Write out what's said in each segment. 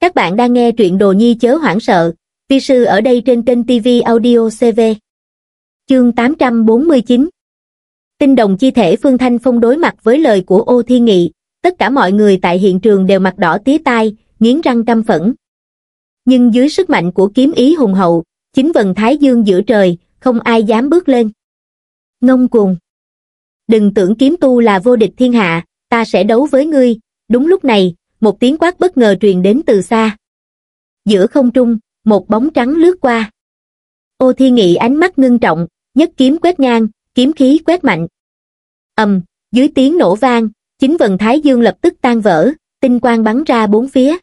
Các bạn đang nghe truyện Đồ Nhi chớ hoảng sợ, vi sư ở đây trên kênh TV Audio CV. Chương 849 Tinh đồng chi thể Phương Thanh Phong đối mặt với lời của ô thi nghị, tất cả mọi người tại hiện trường đều mặt đỏ tía tai, nghiến răng căm phẫn. Nhưng dưới sức mạnh của kiếm ý hùng hậu, chính vần thái dương giữa trời, không ai dám bước lên. Ngông cuồng. Đừng tưởng kiếm tu là vô địch thiên hạ, ta sẽ đấu với ngươi. Đúng lúc này, một tiếng quát bất ngờ truyền đến từ xa. Giữa không trung, một bóng trắng lướt qua. Ô Thi Nghị ánh mắt ngưng trọng, nhất kiếm quét ngang, kiếm khí quét mạnh. ầm, dưới tiếng nổ vang, chính vần Thái Dương lập tức tan vỡ, tinh quang bắn ra bốn phía.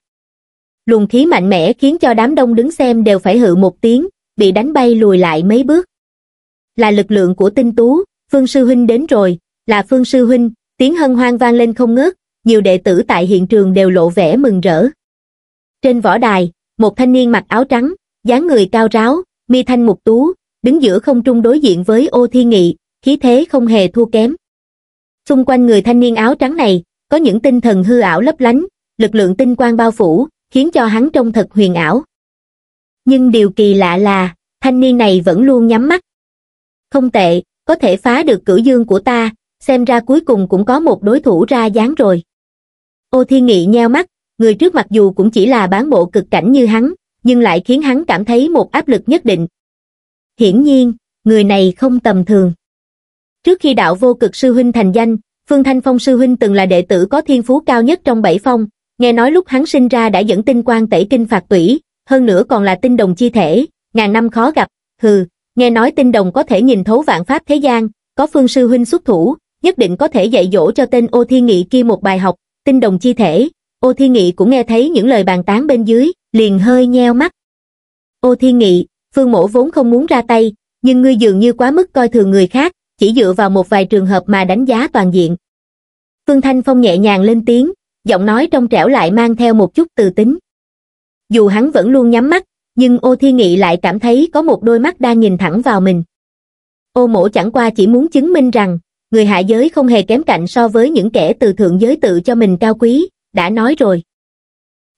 Luồng khí mạnh mẽ khiến cho đám đông đứng xem đều phải hự một tiếng, bị đánh bay lùi lại mấy bước. Là lực lượng của tinh tú, Phương Sư Huynh đến rồi, là Phương Sư Huynh, tiếng hân hoan vang lên không ngớt, nhiều đệ tử tại hiện trường đều lộ vẻ mừng rỡ. Trên võ đài, một thanh niên mặc áo trắng, dáng người cao ráo, mi thanh mục tú, đứng giữa không trung đối diện với ô thi nghị, khí thế không hề thua kém. Xung quanh người thanh niên áo trắng này, có những tinh thần hư ảo lấp lánh, lực lượng tinh quang bao phủ, khiến cho hắn trông thật huyền ảo. Nhưng điều kỳ lạ là, thanh niên này vẫn luôn nhắm mắt. Không tệ, có thể phá được cửu dương của ta, xem ra cuối cùng cũng có một đối thủ ra dáng rồi ô thiên nghị nheo mắt người trước mặc dù cũng chỉ là bán bộ cực cảnh như hắn nhưng lại khiến hắn cảm thấy một áp lực nhất định hiển nhiên người này không tầm thường trước khi đạo vô cực sư huynh thành danh phương thanh phong sư huynh từng là đệ tử có thiên phú cao nhất trong bảy phong nghe nói lúc hắn sinh ra đã dẫn tinh quan tẩy kinh phạt tủy hơn nữa còn là tinh đồng chi thể ngàn năm khó gặp hừ nghe nói tinh đồng có thể nhìn thấu vạn pháp thế gian có phương sư huynh xuất thủ nhất định có thể dạy dỗ cho tên ô thiên nghị kia một bài học tinh đồng chi thể, ô thiên nghị cũng nghe thấy những lời bàn tán bên dưới, liền hơi nheo mắt. Ô thiên nghị, phương Mỗ vốn không muốn ra tay, nhưng ngươi dường như quá mức coi thường người khác, chỉ dựa vào một vài trường hợp mà đánh giá toàn diện. Phương Thanh Phong nhẹ nhàng lên tiếng, giọng nói trong trẻo lại mang theo một chút từ tính. Dù hắn vẫn luôn nhắm mắt, nhưng ô thiên nghị lại cảm thấy có một đôi mắt đang nhìn thẳng vào mình. Ô Mỗ chẳng qua chỉ muốn chứng minh rằng, người hạ giới không hề kém cạnh so với những kẻ từ thượng giới tự cho mình cao quý, đã nói rồi.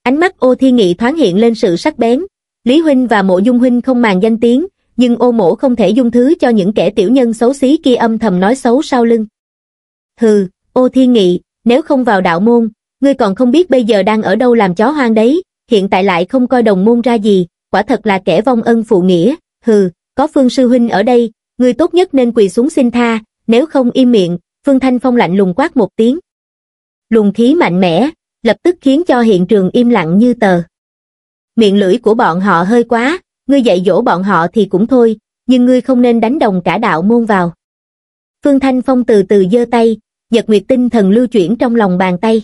Ánh mắt ô thiên nghị thoáng hiện lên sự sắc bén, Lý Huynh và mộ dung Huynh không màng danh tiếng, nhưng ô mổ không thể dung thứ cho những kẻ tiểu nhân xấu xí kia âm thầm nói xấu sau lưng. Hừ, ô thiên nghị, nếu không vào đạo môn, ngươi còn không biết bây giờ đang ở đâu làm chó hoang đấy, hiện tại lại không coi đồng môn ra gì, quả thật là kẻ vong ân phụ nghĩa, hừ, có phương sư huynh ở đây, ngươi tốt nhất nên quỳ xuống xin tha, nếu không im miệng, Phương Thanh Phong lạnh lùng quát một tiếng. Luồng khí mạnh mẽ, lập tức khiến cho hiện trường im lặng như tờ. Miệng lưỡi của bọn họ hơi quá, ngươi dạy dỗ bọn họ thì cũng thôi, nhưng ngươi không nên đánh đồng cả đạo môn vào. Phương Thanh Phong từ từ giơ tay, nhật nguyệt tinh thần lưu chuyển trong lòng bàn tay.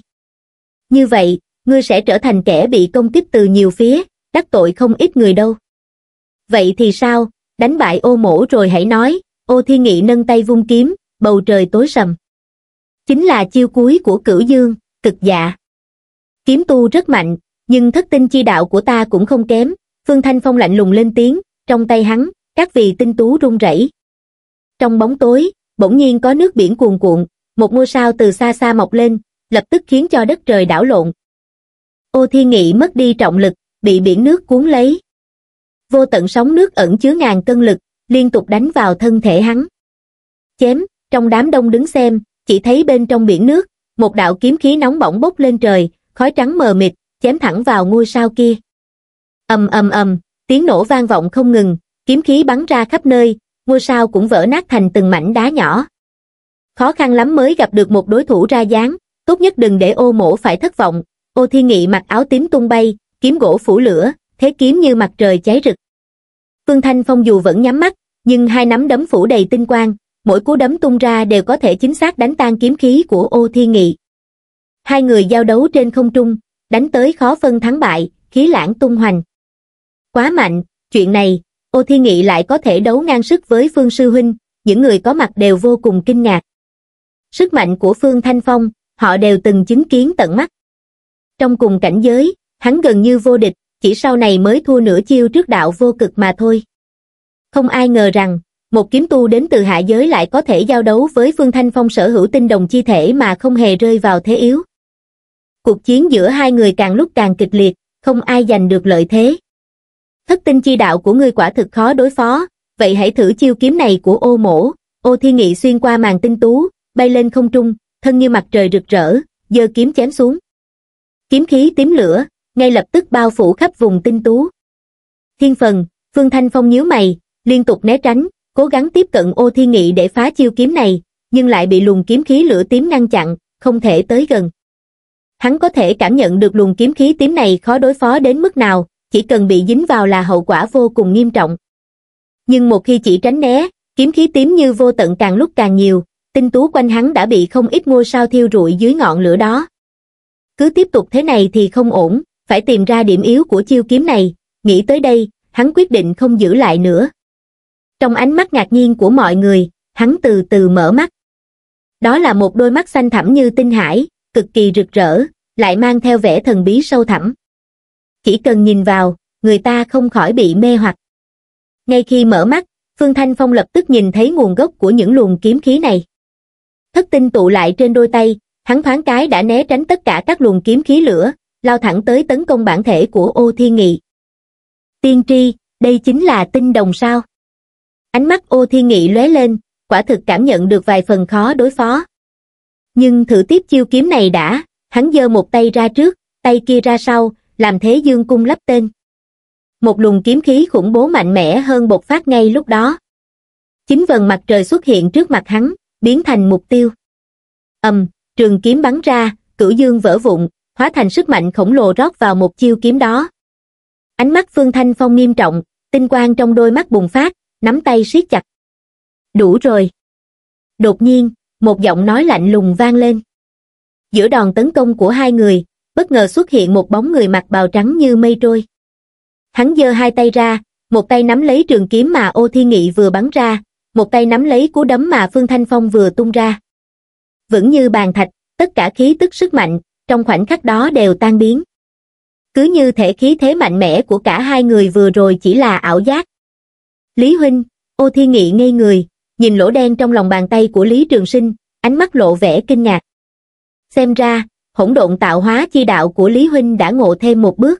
Như vậy, ngươi sẽ trở thành kẻ bị công kích từ nhiều phía, đắc tội không ít người đâu. Vậy thì sao, đánh bại ô mổ rồi hãy nói, Ô Thiên Nghị nâng tay vung kiếm, bầu trời tối sầm. Chính là chiêu cuối của cửu dương, cực dạ. Kiếm tu rất mạnh, nhưng thất tinh chi đạo của ta cũng không kém. Phương Thanh Phong lạnh lùng lên tiếng, trong tay hắn, các vị tinh tú rung rẩy. Trong bóng tối, bỗng nhiên có nước biển cuồn cuộn, một ngôi sao từ xa xa mọc lên, lập tức khiến cho đất trời đảo lộn. Ô Thiên Nghị mất đi trọng lực, bị biển nước cuốn lấy. Vô tận sóng nước ẩn chứa ngàn cân lực, liên tục đánh vào thân thể hắn. Chém, trong đám đông đứng xem, chỉ thấy bên trong biển nước, một đạo kiếm khí nóng bỏng bốc lên trời, khói trắng mờ mịt, chém thẳng vào ngôi sao kia. ầm ầm ầm, tiếng nổ vang vọng không ngừng, kiếm khí bắn ra khắp nơi, ngôi sao cũng vỡ nát thành từng mảnh đá nhỏ. Khó khăn lắm mới gặp được một đối thủ ra dáng, tốt nhất đừng để ô mổ phải thất vọng. Ô thiên nghị mặc áo tím tung bay, kiếm gỗ phủ lửa, thế kiếm như mặt trời cháy rực. Phương Thanh Phong dù vẫn nhắm mắt, nhưng hai nắm đấm phủ đầy tinh quang, mỗi cú đấm tung ra đều có thể chính xác đánh tan kiếm khí của ô thiên nghị. Hai người giao đấu trên không trung, đánh tới khó phân thắng bại, khí lãng tung hoành. Quá mạnh, chuyện này, ô thiên nghị lại có thể đấu ngang sức với Phương Sư Huynh, những người có mặt đều vô cùng kinh ngạc. Sức mạnh của Phương Thanh Phong, họ đều từng chứng kiến tận mắt. Trong cùng cảnh giới, hắn gần như vô địch, chỉ sau này mới thua nửa chiêu trước đạo vô cực mà thôi. Không ai ngờ rằng, một kiếm tu đến từ hạ giới lại có thể giao đấu với Phương Thanh Phong sở hữu tinh đồng chi thể mà không hề rơi vào thế yếu. Cuộc chiến giữa hai người càng lúc càng kịch liệt, không ai giành được lợi thế. Thất tinh chi đạo của ngươi quả thực khó đối phó, vậy hãy thử chiêu kiếm này của ô mổ. Ô thi nghị xuyên qua màn tinh tú, bay lên không trung, thân như mặt trời rực rỡ, giơ kiếm chém xuống. Kiếm khí tím lửa, ngay lập tức bao phủ khắp vùng tinh tú. Thiên phần, Phương Thanh Phong nhíu mày, liên tục né tránh, cố gắng tiếp cận ô thiên nghị để phá chiêu kiếm này, nhưng lại bị luồng kiếm khí lửa tím ngăn chặn, không thể tới gần. Hắn có thể cảm nhận được luồng kiếm khí tím này khó đối phó đến mức nào, chỉ cần bị dính vào là hậu quả vô cùng nghiêm trọng. Nhưng một khi chỉ tránh né, kiếm khí tím như vô tận càng lúc càng nhiều, tinh tú quanh hắn đã bị không ít ngôi sao thiêu rụi dưới ngọn lửa đó. Cứ tiếp tục thế này thì không ổn, phải tìm ra điểm yếu của chiêu kiếm này, nghĩ tới đây, hắn quyết định không giữ lại nữa, trong ánh mắt ngạc nhiên của mọi người hắn từ từ mở mắt đó là một đôi mắt xanh thẳm như tinh hải cực kỳ rực rỡ lại mang theo vẻ thần bí sâu thẳm chỉ cần nhìn vào người ta không khỏi bị mê hoặc ngay khi mở mắt phương thanh phong lập tức nhìn thấy nguồn gốc của những luồng kiếm khí này thất tinh tụ lại trên đôi tay hắn thoáng cái đã né tránh tất cả các luồng kiếm khí lửa lao thẳng tới tấn công bản thể của ô thiên nghị tiên tri đây chính là tinh đồng sao ánh mắt ô thiên nghị lóe lên quả thực cảm nhận được vài phần khó đối phó nhưng thử tiếp chiêu kiếm này đã hắn giơ một tay ra trước tay kia ra sau làm thế dương cung lấp tên một luồng kiếm khí khủng bố mạnh mẽ hơn bộc phát ngay lúc đó chính vần mặt trời xuất hiện trước mặt hắn biến thành mục tiêu ầm trường kiếm bắn ra cửu dương vỡ vụn hóa thành sức mạnh khổng lồ rót vào một chiêu kiếm đó ánh mắt phương thanh phong nghiêm trọng tinh quang trong đôi mắt bùng phát nắm tay siết chặt. Đủ rồi. Đột nhiên, một giọng nói lạnh lùng vang lên. Giữa đòn tấn công của hai người, bất ngờ xuất hiện một bóng người mặc bào trắng như mây trôi. Hắn giơ hai tay ra, một tay nắm lấy trường kiếm mà Ô Thi Nghị vừa bắn ra, một tay nắm lấy cú đấm mà Phương Thanh Phong vừa tung ra. Vững như bàn thạch, tất cả khí tức sức mạnh, trong khoảnh khắc đó đều tan biến. Cứ như thể khí thế mạnh mẽ của cả hai người vừa rồi chỉ là ảo giác, Lý Huynh, ô Thi nghị ngây người, nhìn lỗ đen trong lòng bàn tay của Lý Trường Sinh, ánh mắt lộ vẻ kinh ngạc. Xem ra, hỗn độn tạo hóa chi đạo của Lý Huynh đã ngộ thêm một bước.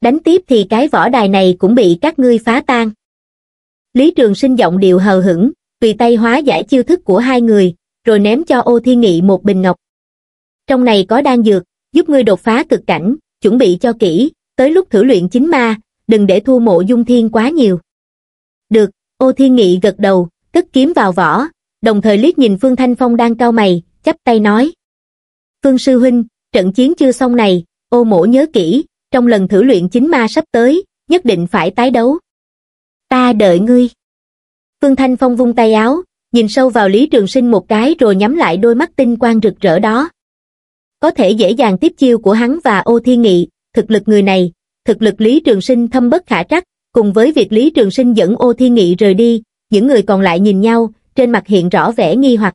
Đánh tiếp thì cái võ đài này cũng bị các ngươi phá tan. Lý Trường Sinh giọng điệu hờ hững, tùy tay hóa giải chiêu thức của hai người, rồi ném cho ô Thi nghị một bình ngọc. Trong này có đan dược, giúp ngươi đột phá cực cảnh, chuẩn bị cho kỹ, tới lúc thử luyện chính ma, đừng để thua mộ dung thiên quá nhiều. Được, ô thiên nghị gật đầu, tức kiếm vào vỏ, đồng thời liếc nhìn Phương Thanh Phong đang cao mày, chắp tay nói. Phương Sư Huynh, trận chiến chưa xong này, ô mổ nhớ kỹ, trong lần thử luyện chính ma sắp tới, nhất định phải tái đấu. Ta đợi ngươi. Phương Thanh Phong vung tay áo, nhìn sâu vào Lý Trường Sinh một cái rồi nhắm lại đôi mắt tinh quang rực rỡ đó. Có thể dễ dàng tiếp chiêu của hắn và ô thiên nghị, thực lực người này, thực lực Lý Trường Sinh thâm bất khả trắc, cùng với việc Lý Trường Sinh dẫn ô thiên nghị rời đi, những người còn lại nhìn nhau, trên mặt hiện rõ vẻ nghi hoặc.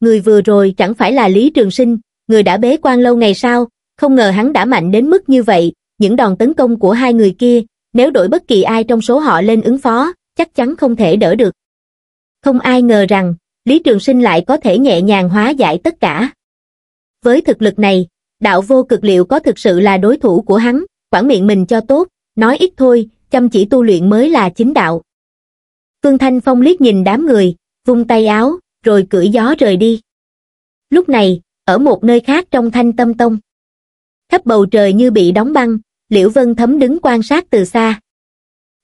Người vừa rồi chẳng phải là Lý Trường Sinh, người đã bế quan lâu ngày sao, không ngờ hắn đã mạnh đến mức như vậy, những đòn tấn công của hai người kia, nếu đổi bất kỳ ai trong số họ lên ứng phó, chắc chắn không thể đỡ được. Không ai ngờ rằng, Lý Trường Sinh lại có thể nhẹ nhàng hóa giải tất cả. Với thực lực này, đạo vô cực liệu có thực sự là đối thủ của hắn, quản miệng mình cho tốt, nói ít thôi, chăm chỉ tu luyện mới là chính đạo. Phương Thanh Phong liếc nhìn đám người, vung tay áo, rồi cưỡi gió rời đi. Lúc này, ở một nơi khác trong thanh tâm tông. Khắp bầu trời như bị đóng băng, Liễu Vân Thấm đứng quan sát từ xa.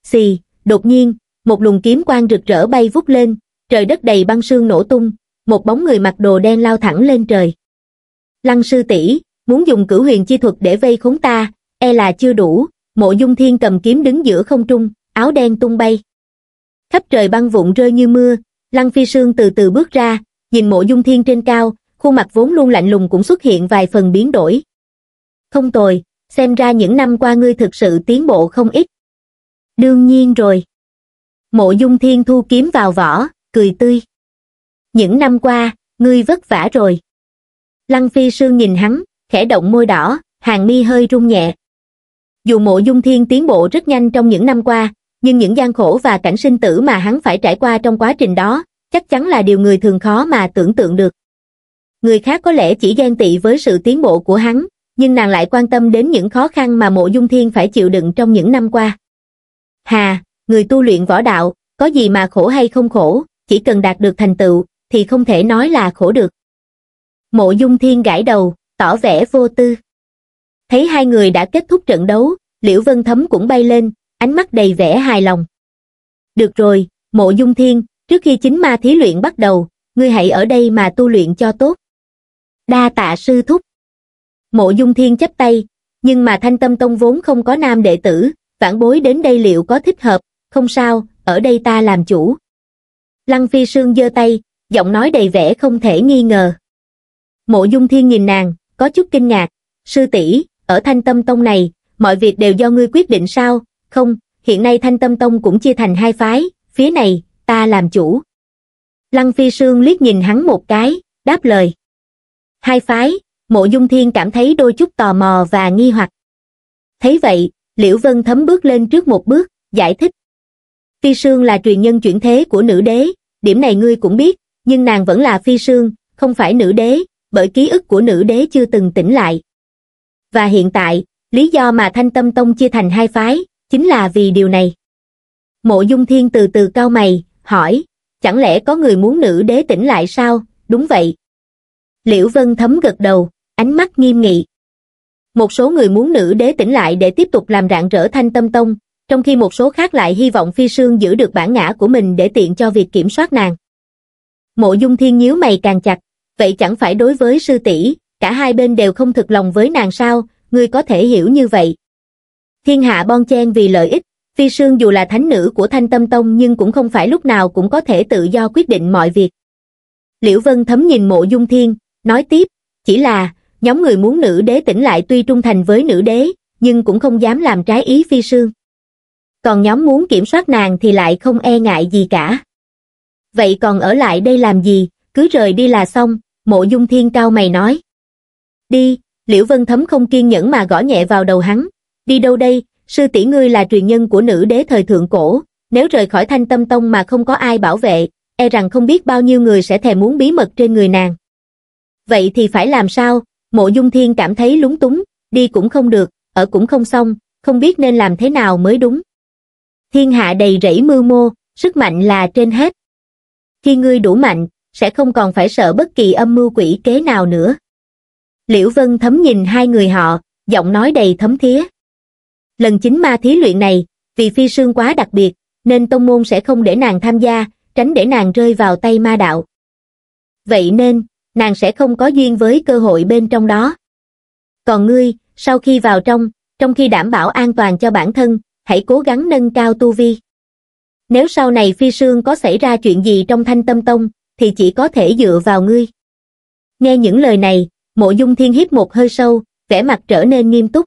Xì, đột nhiên, một luồng kiếm quang rực rỡ bay vút lên, trời đất đầy băng sương nổ tung, một bóng người mặc đồ đen lao thẳng lên trời. Lăng sư tỷ muốn dùng cửu huyền chi thuật để vây khốn ta, e là chưa đủ, mộ dung thiên cầm kiếm đứng giữa không trung, áo đen tung bay. Khắp trời băng vụn rơi như mưa, Lăng Phi Sương từ từ bước ra, nhìn mộ dung thiên trên cao, khuôn mặt vốn luôn lạnh lùng cũng xuất hiện vài phần biến đổi. Không tồi, xem ra những năm qua ngươi thực sự tiến bộ không ít. Đương nhiên rồi. Mộ dung thiên thu kiếm vào vỏ, cười tươi. Những năm qua, ngươi vất vả rồi. Lăng Phi Sương nhìn hắn, khẽ động môi đỏ, hàng mi hơi rung nhẹ. Dù mộ dung thiên tiến bộ rất nhanh trong những năm qua, nhưng những gian khổ và cảnh sinh tử mà hắn phải trải qua trong quá trình đó, chắc chắn là điều người thường khó mà tưởng tượng được. Người khác có lẽ chỉ ghen tị với sự tiến bộ của hắn, nhưng nàng lại quan tâm đến những khó khăn mà mộ dung thiên phải chịu đựng trong những năm qua. Hà, người tu luyện võ đạo, có gì mà khổ hay không khổ, chỉ cần đạt được thành tựu, thì không thể nói là khổ được. Mộ dung thiên gãi đầu, tỏ vẻ vô tư. Thấy hai người đã kết thúc trận đấu, Liễu Vân Thấm cũng bay lên, ánh mắt đầy vẻ hài lòng. Được rồi, mộ dung thiên, trước khi chính ma thí luyện bắt đầu, ngươi hãy ở đây mà tu luyện cho tốt. Đa tạ sư thúc. Mộ dung thiên chấp tay, nhưng mà thanh tâm tông vốn không có nam đệ tử, vãn bối đến đây liệu có thích hợp, không sao, ở đây ta làm chủ. Lăng phi sương giơ tay, giọng nói đầy vẻ không thể nghi ngờ. Mộ dung thiên nhìn nàng, có chút kinh ngạc, sư tỷ ở Thanh Tâm Tông này, mọi việc đều do ngươi quyết định sao? Không, hiện nay Thanh Tâm Tông cũng chia thành hai phái, phía này, ta làm chủ. Lăng Phi Sương liếc nhìn hắn một cái, đáp lời. Hai phái, Mộ Dung Thiên cảm thấy đôi chút tò mò và nghi hoặc. Thấy vậy, Liễu Vân thấm bước lên trước một bước, giải thích. Phi Sương là truyền nhân chuyển thế của nữ đế, điểm này ngươi cũng biết, nhưng nàng vẫn là Phi Sương, không phải nữ đế, bởi ký ức của nữ đế chưa từng tỉnh lại và hiện tại, lý do mà Thanh Tâm Tông chia thành hai phái, chính là vì điều này. Mộ Dung Thiên từ từ cao mày, hỏi, chẳng lẽ có người muốn nữ đế tỉnh lại sao, đúng vậy. Liễu Vân thấm gật đầu, ánh mắt nghiêm nghị. Một số người muốn nữ đế tỉnh lại để tiếp tục làm rạng rỡ Thanh Tâm Tông, trong khi một số khác lại hy vọng Phi Sương giữ được bản ngã của mình để tiện cho việc kiểm soát nàng. Mộ Dung Thiên nhíu mày càng chặt, vậy chẳng phải đối với sư tỷ, cả hai bên đều không thực lòng với nàng sao, ngươi có thể hiểu như vậy. Thiên hạ bon chen vì lợi ích, Phi Sương dù là thánh nữ của Thanh Tâm Tông nhưng cũng không phải lúc nào cũng có thể tự do quyết định mọi việc. Liễu Vân thấm nhìn mộ dung thiên, nói tiếp, chỉ là, nhóm người muốn nữ đế tỉnh lại tuy trung thành với nữ đế, nhưng cũng không dám làm trái ý Phi Sương. Còn nhóm muốn kiểm soát nàng thì lại không e ngại gì cả. Vậy còn ở lại đây làm gì, cứ rời đi là xong, mộ dung thiên cao mày nói. Đi, Liễu Vân Thấm không kiên nhẫn mà gõ nhẹ vào đầu hắn. Đi đâu đây, sư tỷ ngươi là truyền nhân của nữ đế thời thượng cổ, nếu rời khỏi thanh tâm tông mà không có ai bảo vệ, e rằng không biết bao nhiêu người sẽ thèm muốn bí mật trên người nàng. Vậy thì phải làm sao? Mộ Dung Thiên cảm thấy lúng túng, đi cũng không được, ở cũng không xong, không biết nên làm thế nào mới đúng. Thiên hạ đầy rẫy mưu mô, sức mạnh là trên hết. Khi ngươi đủ mạnh, sẽ không còn phải sợ bất kỳ âm mưu quỷ kế nào nữa. Liễu Vân thấm nhìn hai người họ, giọng nói đầy thấm thía. Lần chính ma thí luyện này, vì phi sương quá đặc biệt, nên tông môn sẽ không để nàng tham gia, tránh để nàng rơi vào tay ma đạo. Vậy nên, nàng sẽ không có duyên với cơ hội bên trong đó. Còn ngươi, sau khi vào trong, trong khi đảm bảo an toàn cho bản thân, hãy cố gắng nâng cao tu vi. Nếu sau này phi sương có xảy ra chuyện gì trong thanh tâm tông, thì chỉ có thể dựa vào ngươi. Nghe những lời này, Mộ dung thiên hít một hơi sâu, vẻ mặt trở nên nghiêm túc.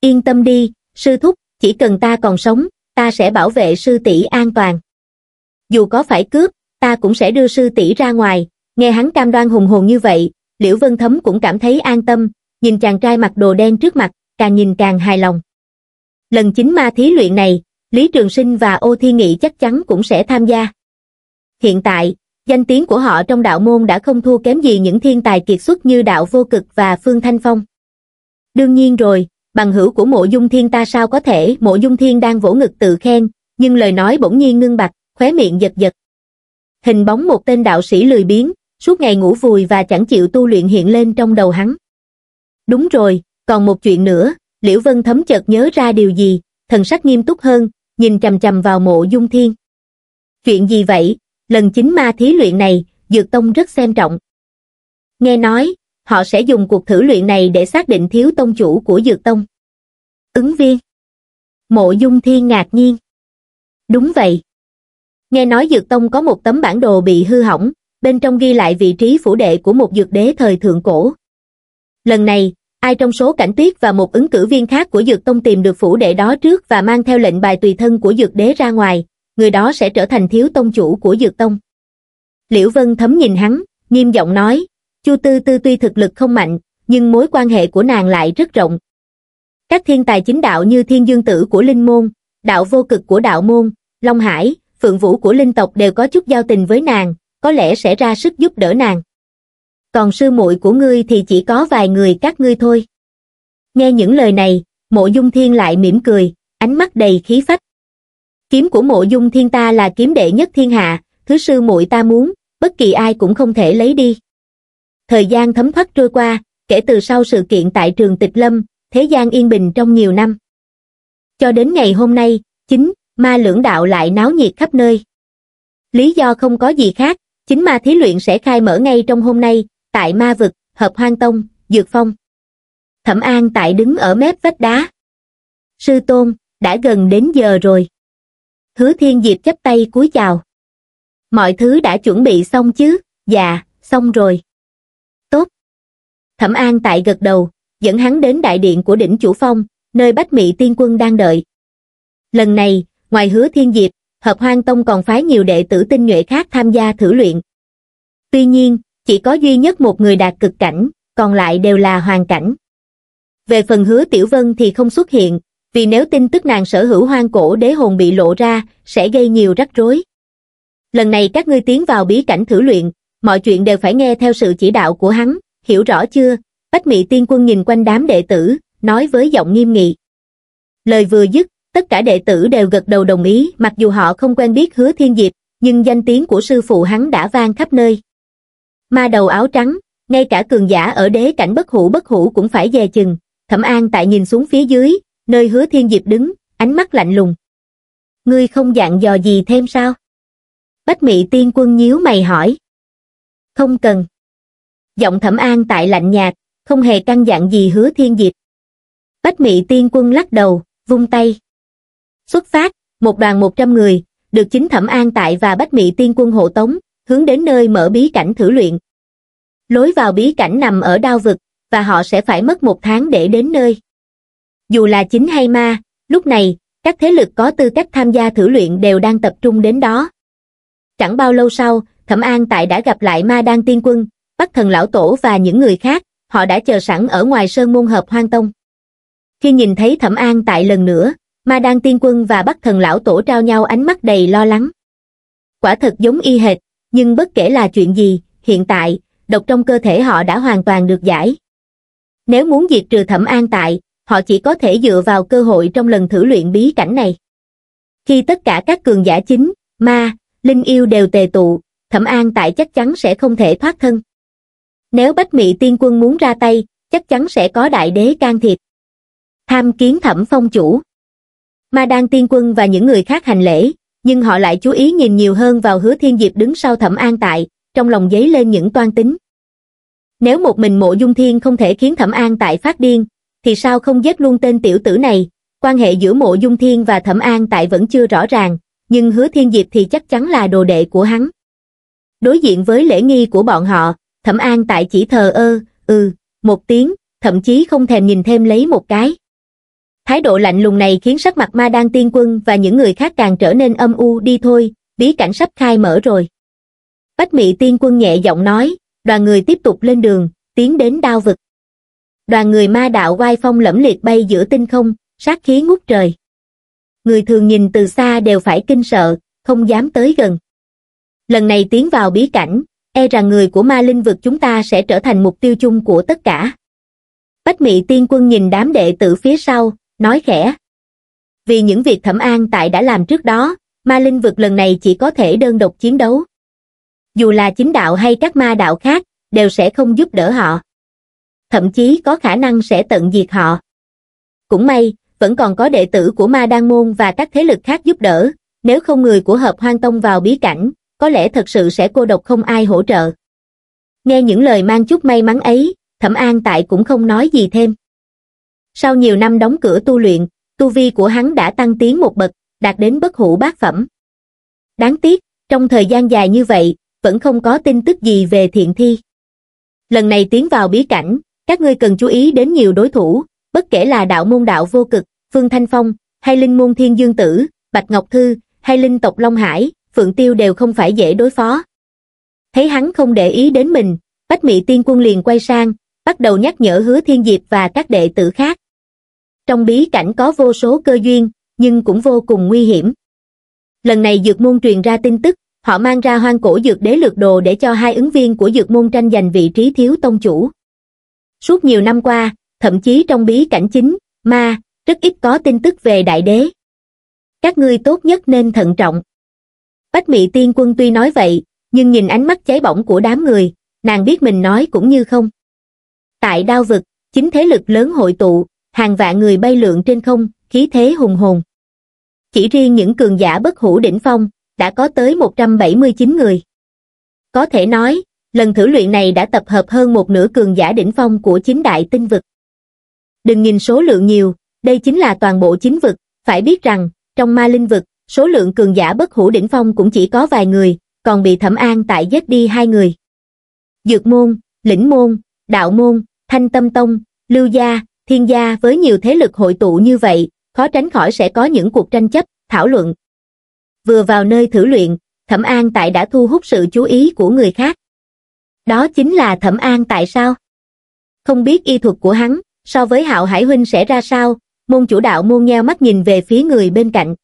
Yên tâm đi, sư thúc, chỉ cần ta còn sống, ta sẽ bảo vệ sư tỷ an toàn. Dù có phải cướp, ta cũng sẽ đưa sư tỷ ra ngoài, nghe hắn cam đoan hùng hồn như vậy, Liễu Vân Thấm cũng cảm thấy an tâm, nhìn chàng trai mặc đồ đen trước mặt, càng nhìn càng hài lòng. Lần chính ma thí luyện này, Lý Trường Sinh và Ô Thi Nghị chắc chắn cũng sẽ tham gia. Hiện tại, Danh tiếng của họ trong đạo môn đã không thua kém gì những thiên tài kiệt xuất như đạo vô cực và Phương Thanh Phong. Đương nhiên rồi, bằng hữu của mộ dung thiên ta sao có thể mộ dung thiên đang vỗ ngực tự khen, nhưng lời nói bỗng nhiên ngưng bặt, khóe miệng giật giật. Hình bóng một tên đạo sĩ lười biếng, suốt ngày ngủ vùi và chẳng chịu tu luyện hiện lên trong đầu hắn. Đúng rồi, còn một chuyện nữa, Liễu Vân thấm chợt nhớ ra điều gì, thần sắc nghiêm túc hơn, nhìn chầm chầm vào mộ dung thiên. Chuyện gì vậy, lần chính ma thí luyện này, Dược Tông rất xem trọng. Nghe nói, họ sẽ dùng cuộc thử luyện này để xác định thiếu tông chủ của Dược Tông. Ứng viên Mộ Dung Thiên ngạc nhiên. Đúng vậy. Nghe nói Dược Tông có một tấm bản đồ bị hư hỏng, bên trong ghi lại vị trí phủ đệ của một dược đế thời thượng cổ. Lần này, ai trong số cảnh tuyết và một ứng cử viên khác của Dược Tông tìm được phủ đệ đó trước và mang theo lệnh bài tùy thân của Dược đế ra ngoài, người đó sẽ trở thành thiếu tông chủ của Dược Tông. Liễu Vân thấm nhìn hắn, nghiêm giọng nói, Chu Tư Tư tuy thực lực không mạnh, nhưng mối quan hệ của nàng lại rất rộng. Các thiên tài chính đạo như thiên dương tử của Linh Môn, đạo vô cực của đạo môn, Long Hải, Phượng Vũ của Linh tộc đều có chút giao tình với nàng, có lẽ sẽ ra sức giúp đỡ nàng. Còn sư muội của ngươi thì chỉ có vài người các ngươi thôi. Nghe những lời này, mộ dung thiên lại mỉm cười, ánh mắt đầy khí phách kiếm của mộ dung thiên ta là kiếm đệ nhất thiên hạ thứ sư muội ta muốn bất kỳ ai cũng không thể lấy đi thời gian thấm thoát trôi qua kể từ sau sự kiện tại trường tịch lâm thế gian yên bình trong nhiều năm cho đến ngày hôm nay chính ma lưỡng đạo lại náo nhiệt khắp nơi lý do không có gì khác chính ma thí luyện sẽ khai mở ngay trong hôm nay tại ma vực hợp hoang tông dược phong thẩm an tại đứng ở mép vách đá sư tôn đã gần đến giờ rồi hứa thiên diệp chắp tay cúi chào mọi thứ đã chuẩn bị xong chứ dạ xong rồi tốt thẩm an tại gật đầu dẫn hắn đến đại điện của đỉnh chủ phong nơi bách mị tiên quân đang đợi lần này ngoài hứa thiên diệp hợp hoang tông còn phái nhiều đệ tử tinh nhuệ khác tham gia thử luyện tuy nhiên chỉ có duy nhất một người đạt cực cảnh còn lại đều là hoàn cảnh về phần hứa tiểu vân thì không xuất hiện vì nếu tin tức nàng sở hữu hoang cổ đế hồn bị lộ ra, sẽ gây nhiều rắc rối. Lần này các ngươi tiến vào bí cảnh thử luyện, mọi chuyện đều phải nghe theo sự chỉ đạo của hắn, hiểu rõ chưa? Bách Mị Tiên Quân nhìn quanh đám đệ tử, nói với giọng nghiêm nghị. Lời vừa dứt, tất cả đệ tử đều gật đầu đồng ý, mặc dù họ không quen biết Hứa Thiên Diệp, nhưng danh tiếng của sư phụ hắn đã vang khắp nơi. Ma đầu áo trắng, ngay cả cường giả ở đế cảnh bất hủ bất hủ cũng phải dè chừng, Thẩm An tại nhìn xuống phía dưới, nơi hứa thiên diệp đứng, ánh mắt lạnh lùng. Ngươi không dặn dò gì thêm sao? Bách mị tiên quân nhíu mày hỏi. Không cần. Giọng thẩm an tại lạnh nhạt, không hề căng dặn gì hứa thiên diệp. Bách mị tiên quân lắc đầu, vung tay. Xuất phát, một đoàn 100 người, được chính thẩm an tại và bách mị tiên quân hộ tống, hướng đến nơi mở bí cảnh thử luyện. Lối vào bí cảnh nằm ở đao vực, và họ sẽ phải mất một tháng để đến nơi dù là chính hay ma lúc này các thế lực có tư cách tham gia thử luyện đều đang tập trung đến đó chẳng bao lâu sau thẩm an tại đã gặp lại ma đan tiên quân bắc thần lão tổ và những người khác họ đã chờ sẵn ở ngoài sơn môn hợp hoang tông khi nhìn thấy thẩm an tại lần nữa ma đan tiên quân và bắc thần lão tổ trao nhau ánh mắt đầy lo lắng quả thật giống y hệt nhưng bất kể là chuyện gì hiện tại độc trong cơ thể họ đã hoàn toàn được giải nếu muốn diệt trừ thẩm an tại họ chỉ có thể dựa vào cơ hội trong lần thử luyện bí cảnh này. Khi tất cả các cường giả chính, ma, linh yêu đều tề tụ, Thẩm An tại chắc chắn sẽ không thể thoát thân. Nếu Bách Mị Tiên Quân muốn ra tay, chắc chắn sẽ có đại đế can thiệp. Tham kiến Thẩm Phong chủ. Ma Đan Tiên Quân và những người khác hành lễ, nhưng họ lại chú ý nhìn nhiều hơn vào Hứa Thiên Diệp đứng sau Thẩm An tại, trong lòng dấy lên những toan tính. Nếu một mình Mộ Dung Thiên không thể khiến Thẩm An tại phát điên, thì sao không giết luôn tên tiểu tử này, quan hệ giữa mộ dung thiên và thẩm an tại vẫn chưa rõ ràng, nhưng hứa thiên diệp thì chắc chắn là đồ đệ của hắn. Đối diện với lễ nghi của bọn họ, thẩm an tại chỉ thờ ơ, ừ, một tiếng, thậm chí không thèm nhìn thêm lấy một cái. Thái độ lạnh lùng này khiến sắc mặt ma đan tiên quân và những người khác càng trở nên âm u đi thôi, bí cảnh sắp khai mở rồi. Bách mị tiên quân nhẹ giọng nói, đoàn người tiếp tục lên đường, tiến đến đao vực đoàn người ma đạo oai phong lẫm liệt bay giữa tinh không sát khí ngút trời người thường nhìn từ xa đều phải kinh sợ không dám tới gần lần này tiến vào bí cảnh e rằng người của ma linh vực chúng ta sẽ trở thành mục tiêu chung của tất cả bách mị tiên quân nhìn đám đệ tử phía sau nói khẽ vì những việc thẩm an tại đã làm trước đó ma linh vực lần này chỉ có thể đơn độc chiến đấu dù là chính đạo hay các ma đạo khác đều sẽ không giúp đỡ họ thậm chí có khả năng sẽ tận diệt họ. Cũng may, vẫn còn có đệ tử của Ma Đan Môn và các thế lực khác giúp đỡ, nếu không người của hợp hoang tông vào bí cảnh, có lẽ thật sự sẽ cô độc không ai hỗ trợ. Nghe những lời mang chút may mắn ấy, Thẩm An Tại cũng không nói gì thêm. Sau nhiều năm đóng cửa tu luyện, tu vi của hắn đã tăng tiến một bậc, đạt đến bất hủ bát phẩm. Đáng tiếc, trong thời gian dài như vậy, vẫn không có tin tức gì về thiện thi. Lần này tiến vào bí cảnh, các ngươi cần chú ý đến nhiều đối thủ, bất kể là đạo môn đạo vô cực, Phương Thanh Phong, hay linh môn thiên dương tử, Bạch Ngọc Thư, hay linh tộc Long Hải, Phượng Tiêu đều không phải dễ đối phó. Thấy hắn không để ý đến mình, Bách Mị Tiên Quân liền quay sang, bắt đầu nhắc nhở hứa thiên diệp và các đệ tử khác. Trong bí cảnh có vô số cơ duyên, nhưng cũng vô cùng nguy hiểm. Lần này dược môn truyền ra tin tức, họ mang ra hoang cổ dược đế lược đồ để cho hai ứng viên của dược môn tranh giành vị trí thiếu tông chủ suốt nhiều năm qua thậm chí trong bí cảnh chính ma rất ít có tin tức về đại đế các ngươi tốt nhất nên thận trọng bách mị tiên quân tuy nói vậy nhưng nhìn ánh mắt cháy bỏng của đám người nàng biết mình nói cũng như không tại đao vực chính thế lực lớn hội tụ hàng vạn người bay lượn trên không khí thế hùng hồn chỉ riêng những cường giả bất hủ đỉnh phong đã có tới 179 người. Có thể nói, lần thử luyện này đã tập hợp hơn một nửa cường giả đỉnh phong của chín đại tinh vực. Đừng nhìn số lượng nhiều, đây chính là toàn bộ chín vực, phải biết rằng, trong ma linh vực, số lượng cường giả bất hủ đỉnh phong cũng chỉ có vài người, còn bị thẩm an tại giết đi hai người. Dược môn, lĩnh môn, đạo môn, thanh tâm tông, lưu gia, thiên gia với nhiều thế lực hội tụ như vậy, khó tránh khỏi sẽ có những cuộc tranh chấp, thảo luận. Vừa vào nơi thử luyện, thẩm an tại đã thu hút sự chú ý của người khác. Đó chính là Thẩm An tại sao? Không biết y thuật của hắn, so với Hạo Hải Huynh sẽ ra sao, môn chủ đạo môn nheo mắt nhìn về phía người bên cạnh.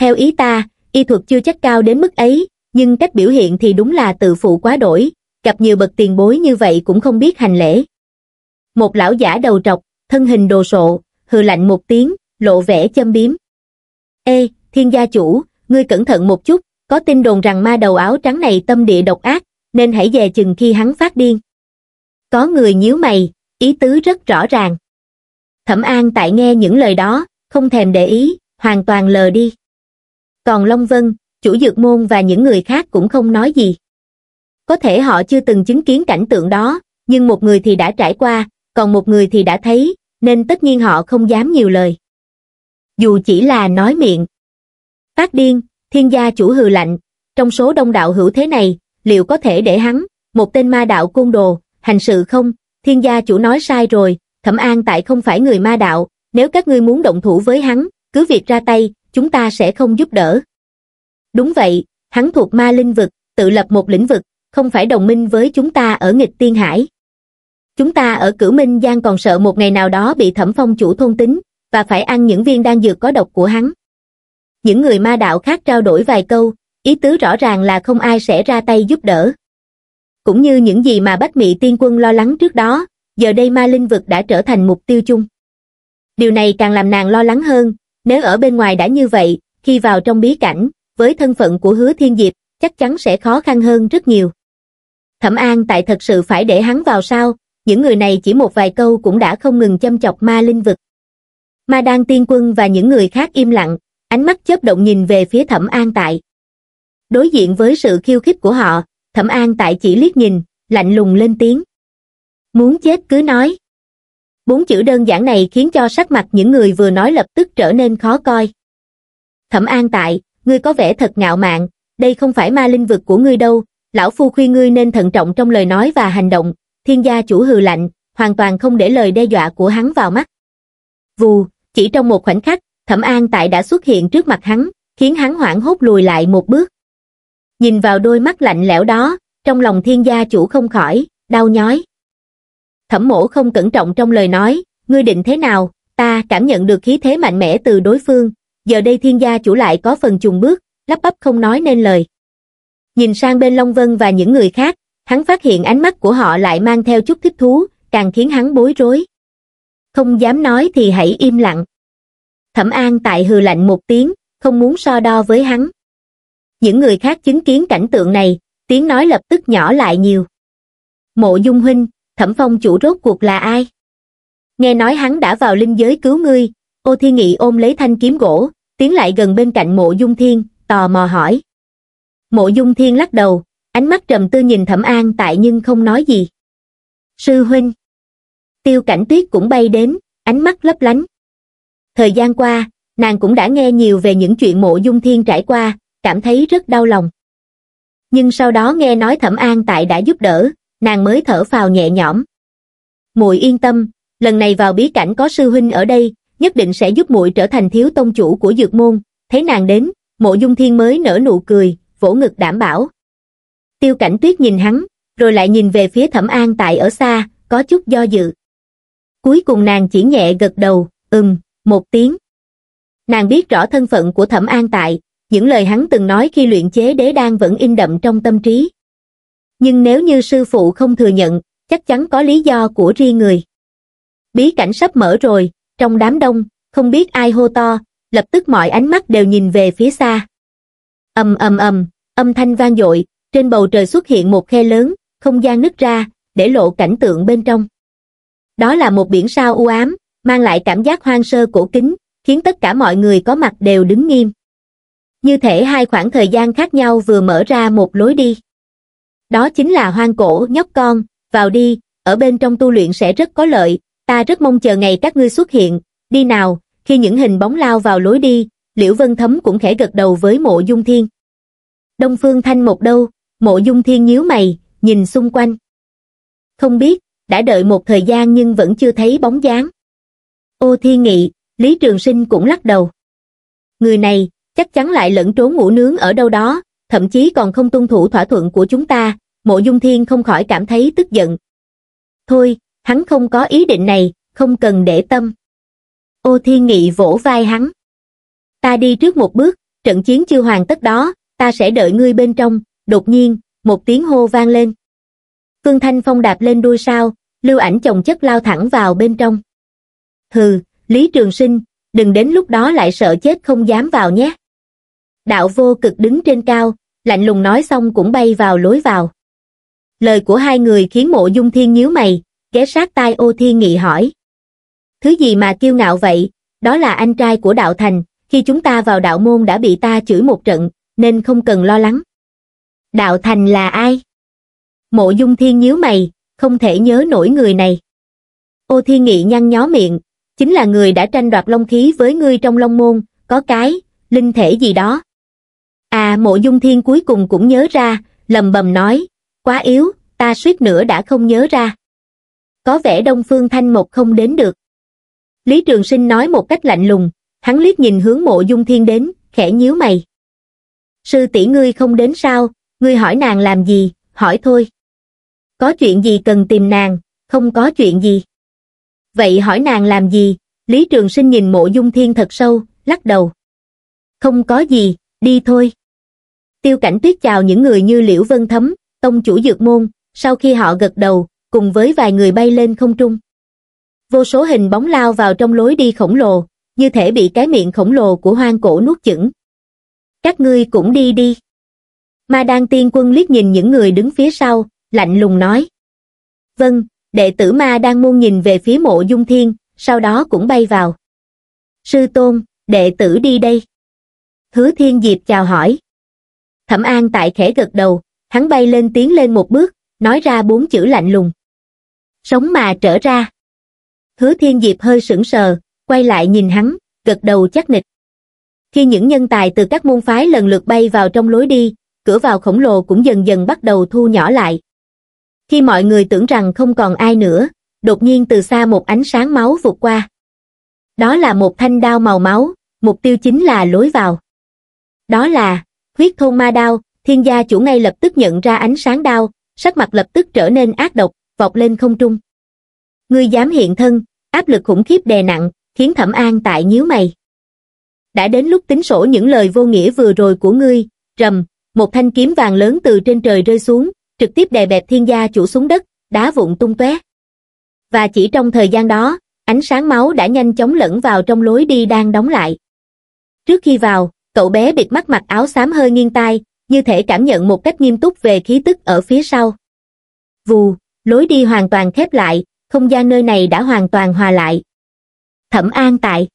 Theo ý ta, y thuật chưa chắc cao đến mức ấy, nhưng cách biểu hiện thì đúng là tự phụ quá đổi, gặp nhiều bậc tiền bối như vậy cũng không biết hành lễ. Một lão giả đầu trọc, thân hình đồ sộ, hừ lạnh một tiếng, lộ vẻ châm biếm. Ê, thiên gia chủ, ngươi cẩn thận một chút, có tin đồn rằng ma đầu áo trắng này tâm địa độc ác, nên hãy về chừng khi hắn phát điên. Có người nhíu mày, ý tứ rất rõ ràng. Thẩm An tại nghe những lời đó, không thèm để ý, hoàn toàn lờ đi. Còn Long Vân, chủ dược môn và những người khác cũng không nói gì. Có thể họ chưa từng chứng kiến cảnh tượng đó, nhưng một người thì đã trải qua, còn một người thì đã thấy, nên tất nhiên họ không dám nhiều lời. Dù chỉ là nói miệng. Phát điên, thiên gia chủ hừ lạnh, trong số đông đạo hữu thế này, liệu có thể để hắn, một tên ma đạo côn đồ, hành sự không, thiên gia chủ nói sai rồi, thẩm an tại không phải người ma đạo, nếu các ngươi muốn động thủ với hắn, cứ việc ra tay, chúng ta sẽ không giúp đỡ. Đúng vậy, hắn thuộc ma linh vực, tự lập một lĩnh vực, không phải đồng minh với chúng ta ở nghịch tiên hải. Chúng ta ở cửu minh giang còn sợ một ngày nào đó bị thẩm phong chủ thôn tính, và phải ăn những viên đan dược có độc của hắn. Những người ma đạo khác trao đổi vài câu, ý tứ rõ ràng là không ai sẽ ra tay giúp đỡ cũng như những gì mà bách mị tiên quân lo lắng trước đó giờ đây ma linh vực đã trở thành mục tiêu chung điều này càng làm nàng lo lắng hơn nếu ở bên ngoài đã như vậy khi vào trong bí cảnh với thân phận của hứa thiên diệp chắc chắn sẽ khó khăn hơn rất nhiều thẩm an tại thật sự phải để hắn vào sao những người này chỉ một vài câu cũng đã không ngừng châm chọc ma linh vực ma đan tiên quân và những người khác im lặng ánh mắt chớp động nhìn về phía thẩm an tại Đối diện với sự khiêu khích của họ, Thẩm An tại chỉ liếc nhìn, lạnh lùng lên tiếng. Muốn chết cứ nói. Bốn chữ đơn giản này khiến cho sắc mặt những người vừa nói lập tức trở nên khó coi. Thẩm An tại, ngươi có vẻ thật ngạo mạn, đây không phải ma linh vực của ngươi đâu, lão phu khuyên ngươi nên thận trọng trong lời nói và hành động, thiên gia chủ hừ lạnh, hoàn toàn không để lời đe dọa của hắn vào mắt. Vù, chỉ trong một khoảnh khắc, Thẩm An tại đã xuất hiện trước mặt hắn, khiến hắn hoảng hốt lùi lại một bước. Nhìn vào đôi mắt lạnh lẽo đó, trong lòng thiên gia chủ không khỏi, đau nhói. Thẩm mổ không cẩn trọng trong lời nói, ngươi định thế nào, ta cảm nhận được khí thế mạnh mẽ từ đối phương, giờ đây thiên gia chủ lại có phần chùng bước, lắp bắp không nói nên lời. Nhìn sang bên Long Vân và những người khác, hắn phát hiện ánh mắt của họ lại mang theo chút thích thú, càng khiến hắn bối rối. Không dám nói thì hãy im lặng. Thẩm An tại hừ lạnh một tiếng, không muốn so đo với hắn những người khác chứng kiến cảnh tượng này tiếng nói lập tức nhỏ lại nhiều mộ dung huynh thẩm phong chủ rốt cuộc là ai nghe nói hắn đã vào linh giới cứu ngươi ô Thi nghị ôm lấy thanh kiếm gỗ tiến lại gần bên cạnh mộ dung thiên tò mò hỏi mộ dung thiên lắc đầu ánh mắt trầm tư nhìn thẩm an tại nhưng không nói gì sư huynh tiêu cảnh tuyết cũng bay đến ánh mắt lấp lánh thời gian qua nàng cũng đã nghe nhiều về những chuyện mộ dung thiên trải qua cảm thấy rất đau lòng. Nhưng sau đó nghe nói Thẩm An Tại đã giúp đỡ, nàng mới thở phào nhẹ nhõm. Muội yên tâm, lần này vào bí cảnh có sư huynh ở đây, nhất định sẽ giúp muội trở thành thiếu tông chủ của dược môn. Thấy nàng đến, Mộ Dung Thiên mới nở nụ cười, vỗ ngực đảm bảo. Tiêu Cảnh Tuyết nhìn hắn, rồi lại nhìn về phía Thẩm An Tại ở xa, có chút do dự. Cuối cùng nàng chỉ nhẹ gật đầu, ừm, một tiếng. Nàng biết rõ thân phận của Thẩm An Tại, những lời hắn từng nói khi luyện chế đế đan vẫn in đậm trong tâm trí. Nhưng nếu như sư phụ không thừa nhận, chắc chắn có lý do của riêng người. Bí cảnh sắp mở rồi, trong đám đông, không biết ai hô to, lập tức mọi ánh mắt đều nhìn về phía xa. ầm ầm ầm, âm thanh vang dội, trên bầu trời xuất hiện một khe lớn, không gian nứt ra, để lộ cảnh tượng bên trong. Đó là một biển sao u ám, mang lại cảm giác hoang sơ cổ kính, khiến tất cả mọi người có mặt đều đứng nghiêm như thể hai khoảng thời gian khác nhau vừa mở ra một lối đi. Đó chính là hoang cổ nhóc con, vào đi, ở bên trong tu luyện sẽ rất có lợi, ta rất mong chờ ngày các ngươi xuất hiện, đi nào, khi những hình bóng lao vào lối đi, Liễu Vân Thấm cũng khẽ gật đầu với mộ dung thiên. Đông Phương Thanh một đâu, mộ dung thiên nhíu mày, nhìn xung quanh. Không biết, đã đợi một thời gian nhưng vẫn chưa thấy bóng dáng. Ô Thiên Nghị, Lý Trường Sinh cũng lắc đầu. Người này, chắc chắn lại lẫn trốn ngủ nướng ở đâu đó, thậm chí còn không tuân thủ thỏa thuận của chúng ta, mộ dung thiên không khỏi cảm thấy tức giận. Thôi, hắn không có ý định này, không cần để tâm. Ô thiên nghị vỗ vai hắn. Ta đi trước một bước, trận chiến chưa hoàn tất đó, ta sẽ đợi ngươi bên trong, đột nhiên, một tiếng hô vang lên. Phương Thanh Phong đạp lên đuôi sao, lưu ảnh chồng chất lao thẳng vào bên trong. Hừ, Lý Trường Sinh, đừng đến lúc đó lại sợ chết không dám vào nhé đạo vô cực đứng trên cao, lạnh lùng nói xong cũng bay vào lối vào. Lời của hai người khiến mộ dung thiên nhíu mày, ghé sát tai ô thiên nghị hỏi. Thứ gì mà kiêu ngạo vậy, đó là anh trai của đạo thành, khi chúng ta vào đạo môn đã bị ta chửi một trận, nên không cần lo lắng. Đạo thành là ai? Mộ dung thiên nhíu mày, không thể nhớ nổi người này. Ô thiên nghị nhăn nhó miệng, chính là người đã tranh đoạt long khí với ngươi trong long môn, có cái, linh thể gì đó. À mộ dung thiên cuối cùng cũng nhớ ra, lầm bầm nói, quá yếu, ta suýt nữa đã không nhớ ra. Có vẻ Đông Phương Thanh một không đến được. Lý Trường Sinh nói một cách lạnh lùng, hắn liếc nhìn hướng mộ dung thiên đến, khẽ nhíu mày. Sư tỷ ngươi không đến sao, ngươi hỏi nàng làm gì, hỏi thôi. Có chuyện gì cần tìm nàng, không có chuyện gì. Vậy hỏi nàng làm gì, Lý Trường Sinh nhìn mộ dung thiên thật sâu, lắc đầu. Không có gì, đi thôi. Tiêu cảnh tuyết chào những người như Liễu Vân Thấm, tông chủ dược môn, sau khi họ gật đầu, cùng với vài người bay lên không trung. Vô số hình bóng lao vào trong lối đi khổng lồ, như thể bị cái miệng khổng lồ của hoang cổ nuốt chửng. Các ngươi cũng đi đi. Ma Đan Tiên Quân liếc nhìn những người đứng phía sau, lạnh lùng nói. Vâng, đệ tử Ma Đan Môn nhìn về phía mộ dung thiên, sau đó cũng bay vào. Sư Tôn, đệ tử đi đây hứa thiên diệp chào hỏi. Thẩm An tại khẽ gật đầu, hắn bay lên tiến lên một bước, nói ra bốn chữ lạnh lùng. Sống mà trở ra. Hứa thiên diệp hơi sững sờ, quay lại nhìn hắn, gật đầu chắc nịch. Khi những nhân tài từ các môn phái lần lượt bay vào trong lối đi, cửa vào khổng lồ cũng dần dần bắt đầu thu nhỏ lại. Khi mọi người tưởng rằng không còn ai nữa, đột nhiên từ xa một ánh sáng máu vụt qua. Đó là một thanh đao màu máu, mục tiêu chính là lối vào. Đó là, huyết thôn ma đao, thiên gia chủ ngay lập tức nhận ra ánh sáng đao, sắc mặt lập tức trở nên ác độc, vọt lên không trung. Ngươi dám hiện thân, áp lực khủng khiếp đè nặng, khiến thẩm an tại nhíu mày. Đã đến lúc tính sổ những lời vô nghĩa vừa rồi của ngươi, rầm, một thanh kiếm vàng lớn từ trên trời rơi xuống, trực tiếp đè bẹp thiên gia chủ xuống đất, đá vụn tung tóe. Và chỉ trong thời gian đó, ánh sáng máu đã nhanh chóng lẫn vào trong lối đi đang đóng lại. Trước khi vào, cậu bé bịt mắt mặc áo xám hơi nghiêng tai như thể cảm nhận một cách nghiêm túc về khí tức ở phía sau vù lối đi hoàn toàn khép lại không gian nơi này đã hoàn toàn hòa lại thẩm an tại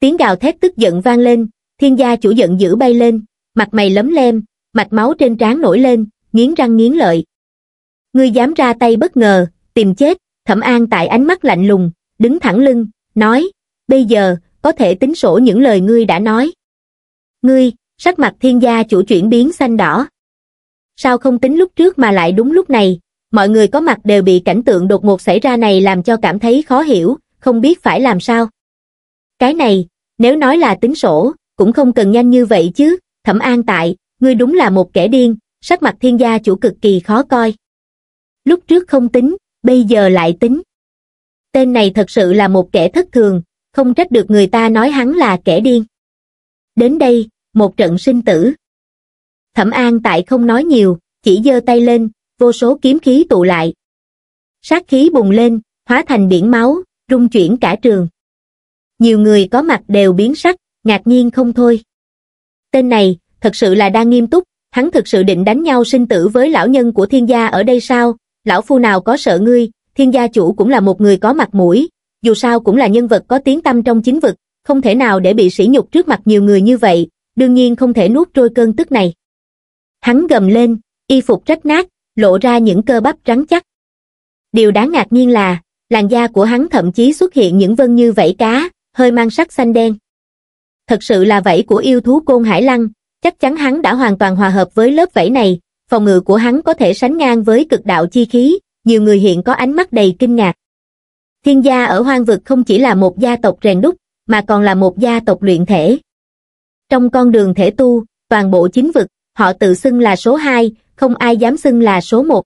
tiếng gào thét tức giận vang lên thiên gia chủ giận dữ bay lên mặt mày lấm lem mạch máu trên trán nổi lên nghiến răng nghiến lợi ngươi dám ra tay bất ngờ tìm chết thẩm an tại ánh mắt lạnh lùng đứng thẳng lưng nói bây giờ có thể tính sổ những lời ngươi đã nói Ngươi, sắc mặt thiên gia chủ chuyển biến xanh đỏ. Sao không tính lúc trước mà lại đúng lúc này, mọi người có mặt đều bị cảnh tượng đột ngột xảy ra này làm cho cảm thấy khó hiểu, không biết phải làm sao. Cái này, nếu nói là tính sổ, cũng không cần nhanh như vậy chứ, thẩm an tại, ngươi đúng là một kẻ điên, sắc mặt thiên gia chủ cực kỳ khó coi. Lúc trước không tính, bây giờ lại tính. Tên này thật sự là một kẻ thất thường, không trách được người ta nói hắn là kẻ điên đến đây, một trận sinh tử. Thẩm An tại không nói nhiều, chỉ giơ tay lên, vô số kiếm khí tụ lại. Sát khí bùng lên, hóa thành biển máu, rung chuyển cả trường. Nhiều người có mặt đều biến sắc, ngạc nhiên không thôi. Tên này, thật sự là đang nghiêm túc, hắn thực sự định đánh nhau sinh tử với lão nhân của thiên gia ở đây sao? Lão phu nào có sợ ngươi, thiên gia chủ cũng là một người có mặt mũi, dù sao cũng là nhân vật có tiếng tâm trong chính vực, không thể nào để bị sỉ nhục trước mặt nhiều người như vậy, đương nhiên không thể nuốt trôi cơn tức này. Hắn gầm lên, y phục rách nát, lộ ra những cơ bắp rắn chắc. Điều đáng ngạc nhiên là, làn da của hắn thậm chí xuất hiện những vân như vảy cá, hơi mang sắc xanh đen. Thật sự là vảy của yêu thú côn hải lăng, chắc chắn hắn đã hoàn toàn hòa hợp với lớp vảy này, phòng ngự của hắn có thể sánh ngang với cực đạo chi khí, nhiều người hiện có ánh mắt đầy kinh ngạc. Thiên gia ở hoang vực không chỉ là một gia tộc rèn đúc, mà còn là một gia tộc luyện thể. Trong con đường thể tu, toàn bộ chính vực, họ tự xưng là số 2, không ai dám xưng là số 1.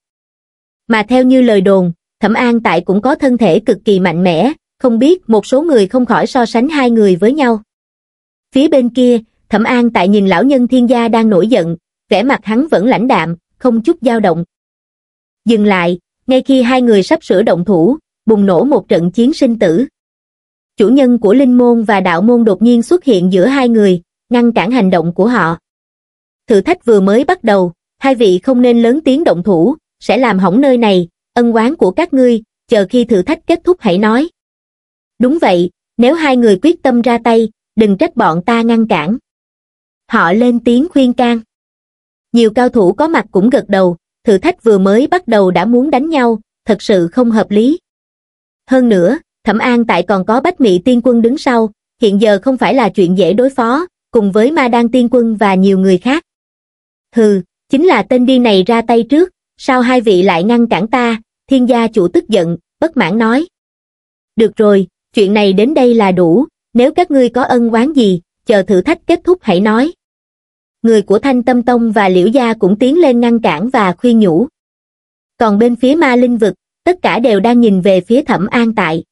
Mà theo như lời đồn, Thẩm An Tại cũng có thân thể cực kỳ mạnh mẽ, không biết một số người không khỏi so sánh hai người với nhau. Phía bên kia, Thẩm An Tại nhìn lão nhân thiên gia đang nổi giận, vẻ mặt hắn vẫn lãnh đạm, không chút dao động. Dừng lại, ngay khi hai người sắp sửa động thủ, bùng nổ một trận chiến sinh tử chủ nhân của linh môn và đạo môn đột nhiên xuất hiện giữa hai người, ngăn cản hành động của họ. Thử thách vừa mới bắt đầu, hai vị không nên lớn tiếng động thủ, sẽ làm hỏng nơi này, ân oán của các ngươi, chờ khi thử thách kết thúc hãy nói. Đúng vậy, nếu hai người quyết tâm ra tay, đừng trách bọn ta ngăn cản. Họ lên tiếng khuyên can. Nhiều cao thủ có mặt cũng gật đầu, thử thách vừa mới bắt đầu đã muốn đánh nhau, thật sự không hợp lý. Hơn nữa, thẩm an tại còn có bách mị tiên quân đứng sau hiện giờ không phải là chuyện dễ đối phó cùng với ma đan tiên quân và nhiều người khác hừ chính là tên đi này ra tay trước sao hai vị lại ngăn cản ta thiên gia chủ tức giận bất mãn nói được rồi chuyện này đến đây là đủ nếu các ngươi có ân oán gì chờ thử thách kết thúc hãy nói người của thanh tâm tông và liễu gia cũng tiến lên ngăn cản và khuyên nhủ còn bên phía ma linh vực tất cả đều đang nhìn về phía thẩm an tại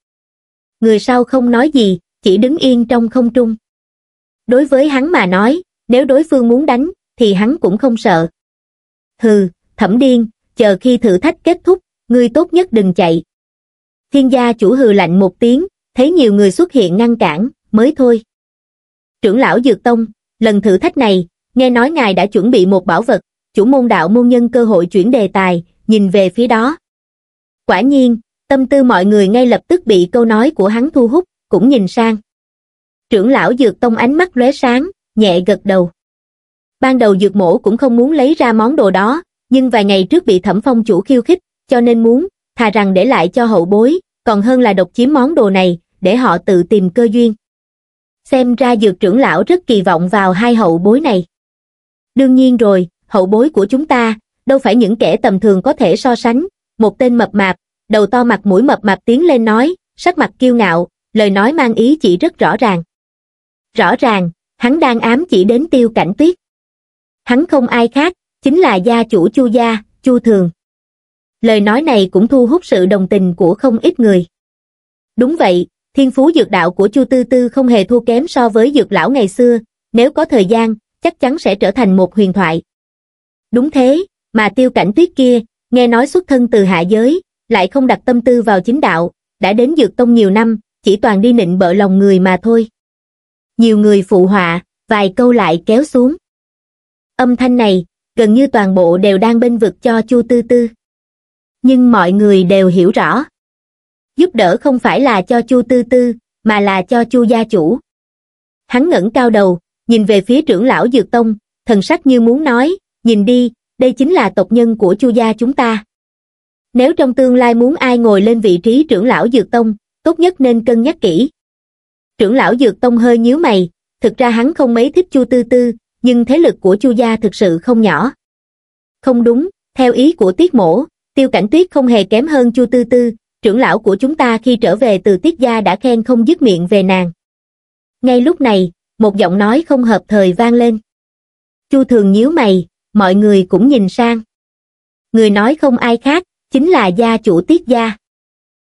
người sau không nói gì, chỉ đứng yên trong không trung. Đối với hắn mà nói, nếu đối phương muốn đánh, thì hắn cũng không sợ. Hừ, thẩm điên, chờ khi thử thách kết thúc, ngươi tốt nhất đừng chạy. Thiên gia chủ hừ lạnh một tiếng, thấy nhiều người xuất hiện ngăn cản, mới thôi. Trưởng lão Dược Tông, lần thử thách này, nghe nói ngài đã chuẩn bị một bảo vật, chủ môn đạo môn nhân cơ hội chuyển đề tài, nhìn về phía đó. Quả nhiên, tâm tư mọi người ngay lập tức bị câu nói của hắn thu hút cũng nhìn sang trưởng lão dược tông ánh mắt lóe sáng nhẹ gật đầu ban đầu dược mổ cũng không muốn lấy ra món đồ đó nhưng vài ngày trước bị thẩm phong chủ khiêu khích cho nên muốn thà rằng để lại cho hậu bối còn hơn là độc chiếm món đồ này để họ tự tìm cơ duyên xem ra dược trưởng lão rất kỳ vọng vào hai hậu bối này đương nhiên rồi hậu bối của chúng ta đâu phải những kẻ tầm thường có thể so sánh một tên mập mạp đầu to mặt mũi mập mạp tiến lên nói, sắc mặt kiêu ngạo, lời nói mang ý chỉ rất rõ ràng. Rõ ràng, hắn đang ám chỉ đến tiêu cảnh tuyết. Hắn không ai khác, chính là gia chủ chu gia, chu thường. Lời nói này cũng thu hút sự đồng tình của không ít người. Đúng vậy, thiên phú dược đạo của chu tư tư không hề thua kém so với dược lão ngày xưa, nếu có thời gian, chắc chắn sẽ trở thành một huyền thoại. Đúng thế, mà tiêu cảnh tuyết kia, nghe nói xuất thân từ hạ giới, lại không đặt tâm tư vào chính đạo, đã đến dược tông nhiều năm, chỉ toàn đi nịnh bợ lòng người mà thôi. Nhiều người phụ họa, vài câu lại kéo xuống. Âm thanh này, gần như toàn bộ đều đang bên vực cho Chu Tư Tư. Nhưng mọi người đều hiểu rõ. Giúp đỡ không phải là cho Chu Tư Tư, mà là cho Chu gia chủ. Hắn ngẩng cao đầu, nhìn về phía trưởng lão Dược Tông, thần sắc như muốn nói, nhìn đi, đây chính là tộc nhân của Chu gia chúng ta. Nếu trong tương lai muốn ai ngồi lên vị trí trưởng lão Dược Tông, tốt nhất nên cân nhắc kỹ. Trưởng lão Dược Tông hơi nhíu mày, thực ra hắn không mấy thích Chu Tư Tư, nhưng thế lực của Chu gia thực sự không nhỏ. Không đúng, theo ý của Tiết Mổ, Tiêu Cảnh Tuyết không hề kém hơn Chu Tư Tư, trưởng lão của chúng ta khi trở về từ Tiết gia đã khen không dứt miệng về nàng. Ngay lúc này, một giọng nói không hợp thời vang lên. Chu Thường nhíu mày, mọi người cũng nhìn sang. Người nói không ai khác, chính là gia chủ tiết gia.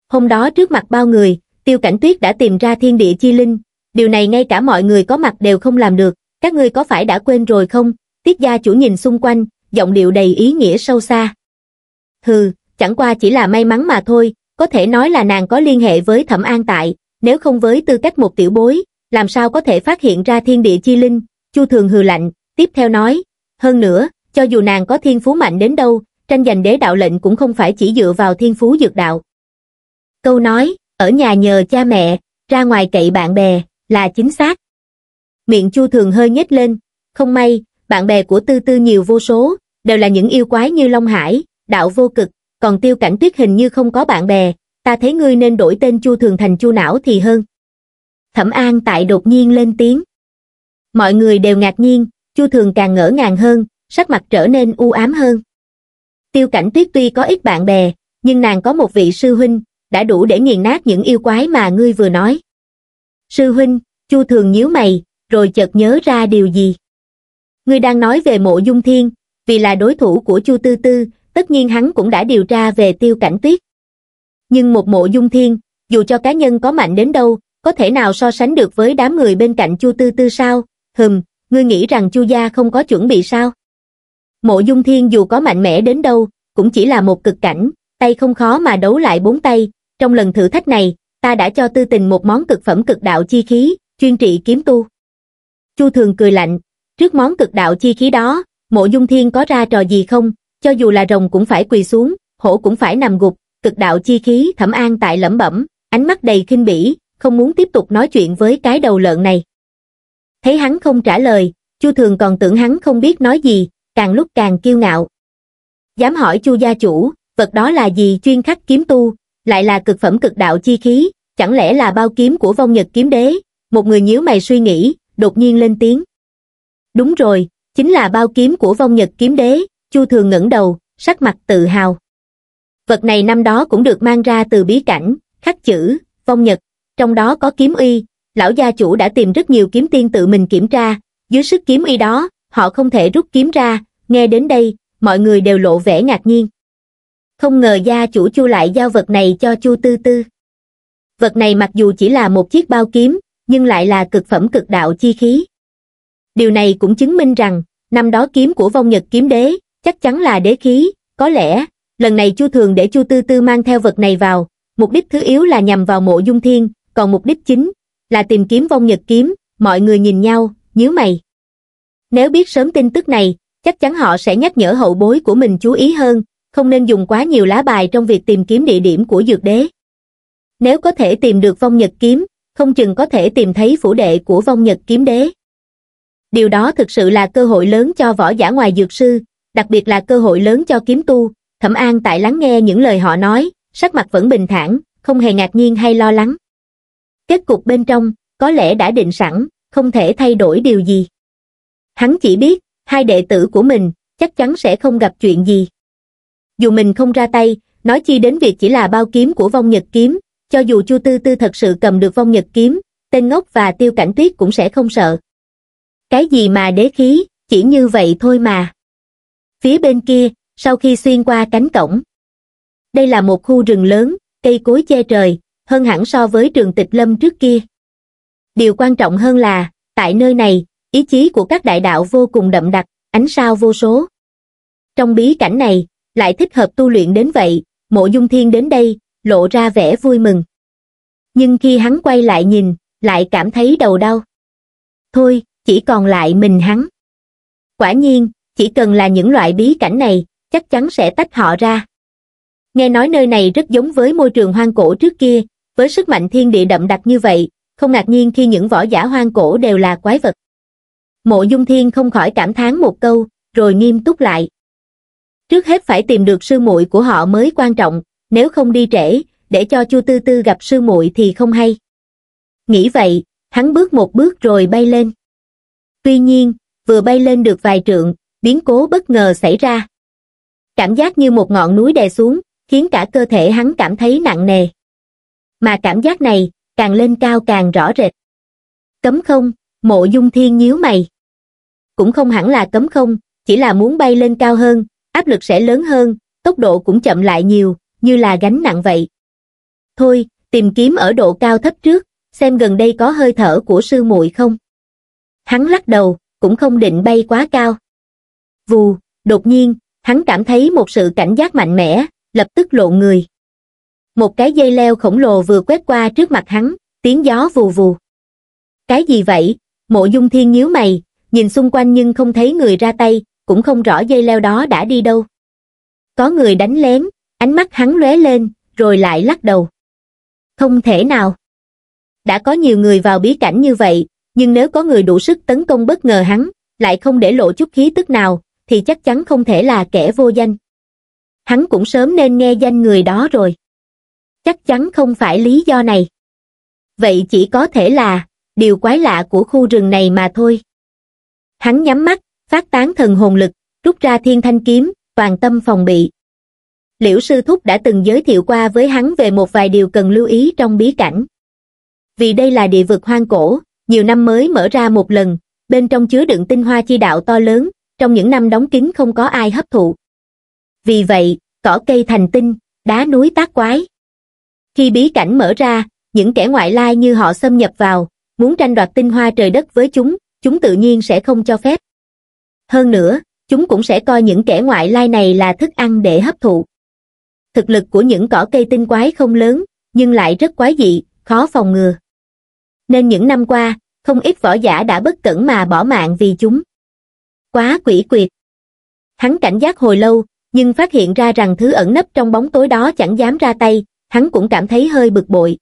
Hôm đó trước mặt bao người, tiêu cảnh tuyết đã tìm ra thiên địa chi linh, điều này ngay cả mọi người có mặt đều không làm được, các ngươi có phải đã quên rồi không? Tiết gia chủ nhìn xung quanh, giọng điệu đầy ý nghĩa sâu xa. Hừ, chẳng qua chỉ là may mắn mà thôi, có thể nói là nàng có liên hệ với thẩm an tại, nếu không với tư cách một tiểu bối, làm sao có thể phát hiện ra thiên địa chi linh, chu thường hừ lạnh, tiếp theo nói, hơn nữa, cho dù nàng có thiên phú mạnh đến đâu, tranh giành đế đạo lệnh cũng không phải chỉ dựa vào thiên phú dược đạo. Câu nói, ở nhà nhờ cha mẹ, ra ngoài cậy bạn bè, là chính xác. Miệng Chu Thường hơi nhếch lên, không may, bạn bè của Tư Tư nhiều vô số, đều là những yêu quái như Long Hải, đạo vô cực, còn tiêu cảnh tuyết hình như không có bạn bè, ta thấy ngươi nên đổi tên Chu Thường thành Chu Não thì hơn. Thẩm An tại đột nhiên lên tiếng. Mọi người đều ngạc nhiên, Chu Thường càng ngỡ ngàng hơn, sắc mặt trở nên u ám hơn tiêu cảnh tuyết tuy có ít bạn bè, nhưng nàng có một vị sư huynh, đã đủ để nghiền nát những yêu quái mà ngươi vừa nói. Sư huynh, chu thường nhíu mày, rồi chợt nhớ ra điều gì. Ngươi đang nói về mộ dung thiên, vì là đối thủ của chu tư tư, tất nhiên hắn cũng đã điều tra về tiêu cảnh tuyết. Nhưng một mộ dung thiên, dù cho cá nhân có mạnh đến đâu, có thể nào so sánh được với đám người bên cạnh chu tư tư sao? Hừm, ngươi nghĩ rằng chu gia không có chuẩn bị sao? Mộ Dung Thiên dù có mạnh mẽ đến đâu, cũng chỉ là một cực cảnh, tay không khó mà đấu lại bốn tay, trong lần thử thách này, ta đã cho tư tình một món cực phẩm cực đạo chi khí, chuyên trị kiếm tu. Chu Thường cười lạnh, trước món cực đạo chi khí đó, Mộ Dung Thiên có ra trò gì không, cho dù là rồng cũng phải quỳ xuống, hổ cũng phải nằm gục, cực đạo chi khí thẩm an tại lẩm bẩm, ánh mắt đầy khinh bỉ, không muốn tiếp tục nói chuyện với cái đầu lợn này. Thấy hắn không trả lời, Chu Thường còn tưởng hắn không biết nói gì, càng lúc càng kiêu ngạo. Dám hỏi chu gia chủ, vật đó là gì chuyên khắc kiếm tu, lại là cực phẩm cực đạo chi khí, chẳng lẽ là bao kiếm của vong nhật kiếm đế? Một người nhíu mày suy nghĩ, đột nhiên lên tiếng. Đúng rồi, chính là bao kiếm của vong nhật kiếm đế, chu thường ngẩng đầu, sắc mặt tự hào. Vật này năm đó cũng được mang ra từ bí cảnh, khắc chữ, vong nhật, trong đó có kiếm uy, lão gia chủ đã tìm rất nhiều kiếm tiên tự mình kiểm tra, dưới sức kiếm uy đó, họ không thể rút kiếm ra, nghe đến đây, mọi người đều lộ vẻ ngạc nhiên. Không ngờ gia chủ Chu lại giao vật này cho Chu Tư Tư. Vật này mặc dù chỉ là một chiếc bao kiếm, nhưng lại là cực phẩm cực đạo chi khí. Điều này cũng chứng minh rằng, năm đó kiếm của vong nhật kiếm đế, chắc chắn là đế khí, có lẽ, lần này Chu Thường để Chu Tư Tư mang theo vật này vào, mục đích thứ yếu là nhằm vào mộ dung thiên, còn mục đích chính là tìm kiếm vong nhật kiếm, mọi người nhìn nhau, nhớ mày. Nếu biết sớm tin tức này, chắc chắn họ sẽ nhắc nhở hậu bối của mình chú ý hơn, không nên dùng quá nhiều lá bài trong việc tìm kiếm địa điểm của dược đế. Nếu có thể tìm được vong nhật kiếm, không chừng có thể tìm thấy phủ đệ của vong nhật kiếm đế. Điều đó thực sự là cơ hội lớn cho võ giả ngoài dược sư, đặc biệt là cơ hội lớn cho kiếm tu. Thẩm An tại lắng nghe những lời họ nói, sắc mặt vẫn bình thản, không hề ngạc nhiên hay lo lắng. Kết cục bên trong, có lẽ đã định sẵn, không thể thay đổi điều gì. Hắn chỉ biết, hai đệ tử của mình chắc chắn sẽ không gặp chuyện gì. Dù mình không ra tay, nói chi đến việc chỉ là bao kiếm của vong nhật kiếm, cho dù Chu Tư Tư thật sự cầm được vong nhật kiếm, tên ngốc và tiêu cảnh tuyết cũng sẽ không sợ. Cái gì mà đế khí, chỉ như vậy thôi mà. Phía bên kia, sau khi xuyên qua cánh cổng, đây là một khu rừng lớn, cây cối che trời, hơn hẳn so với trường tịch lâm trước kia. Điều quan trọng hơn là, tại nơi này, ý chí của các đại đạo vô cùng đậm đặc ánh sao vô số trong bí cảnh này lại thích hợp tu luyện đến vậy mộ dung thiên đến đây lộ ra vẻ vui mừng nhưng khi hắn quay lại nhìn lại cảm thấy đầu đau thôi chỉ còn lại mình hắn quả nhiên chỉ cần là những loại bí cảnh này chắc chắn sẽ tách họ ra nghe nói nơi này rất giống với môi trường hoang cổ trước kia với sức mạnh thiên địa đậm đặc như vậy không ngạc nhiên khi những võ giả hoang cổ đều là quái vật mộ dung thiên không khỏi cảm thán một câu rồi nghiêm túc lại trước hết phải tìm được sư muội của họ mới quan trọng nếu không đi trễ để cho chu tư tư gặp sư muội thì không hay nghĩ vậy hắn bước một bước rồi bay lên tuy nhiên vừa bay lên được vài trượng biến cố bất ngờ xảy ra cảm giác như một ngọn núi đè xuống khiến cả cơ thể hắn cảm thấy nặng nề mà cảm giác này càng lên cao càng rõ rệt cấm không mộ dung thiên nhíu mày cũng không hẳn là cấm không chỉ là muốn bay lên cao hơn áp lực sẽ lớn hơn tốc độ cũng chậm lại nhiều như là gánh nặng vậy thôi tìm kiếm ở độ cao thấp trước xem gần đây có hơi thở của sư muội không hắn lắc đầu cũng không định bay quá cao vù đột nhiên hắn cảm thấy một sự cảnh giác mạnh mẽ lập tức lộn người một cái dây leo khổng lồ vừa quét qua trước mặt hắn tiếng gió vù vù cái gì vậy mộ dung thiên nhíu mày nhìn xung quanh nhưng không thấy người ra tay cũng không rõ dây leo đó đã đi đâu có người đánh lén ánh mắt hắn lóe lên rồi lại lắc đầu không thể nào đã có nhiều người vào bí cảnh như vậy nhưng nếu có người đủ sức tấn công bất ngờ hắn lại không để lộ chút khí tức nào thì chắc chắn không thể là kẻ vô danh hắn cũng sớm nên nghe danh người đó rồi chắc chắn không phải lý do này vậy chỉ có thể là điều quái lạ của khu rừng này mà thôi hắn nhắm mắt phát tán thần hồn lực rút ra thiên thanh kiếm toàn tâm phòng bị liễu sư thúc đã từng giới thiệu qua với hắn về một vài điều cần lưu ý trong bí cảnh vì đây là địa vực hoang cổ nhiều năm mới mở ra một lần bên trong chứa đựng tinh hoa chi đạo to lớn trong những năm đóng kín không có ai hấp thụ vì vậy cỏ cây thành tinh đá núi tác quái khi bí cảnh mở ra những kẻ ngoại lai như họ xâm nhập vào muốn tranh đoạt tinh hoa trời đất với chúng chúng tự nhiên sẽ không cho phép. Hơn nữa, chúng cũng sẽ coi những kẻ ngoại lai này là thức ăn để hấp thụ. Thực lực của những cỏ cây tinh quái không lớn, nhưng lại rất quái dị, khó phòng ngừa. Nên những năm qua, không ít võ giả đã bất cẩn mà bỏ mạng vì chúng. Quá quỷ quyệt. Hắn cảnh giác hồi lâu, nhưng phát hiện ra rằng thứ ẩn nấp trong bóng tối đó chẳng dám ra tay, hắn cũng cảm thấy hơi bực bội.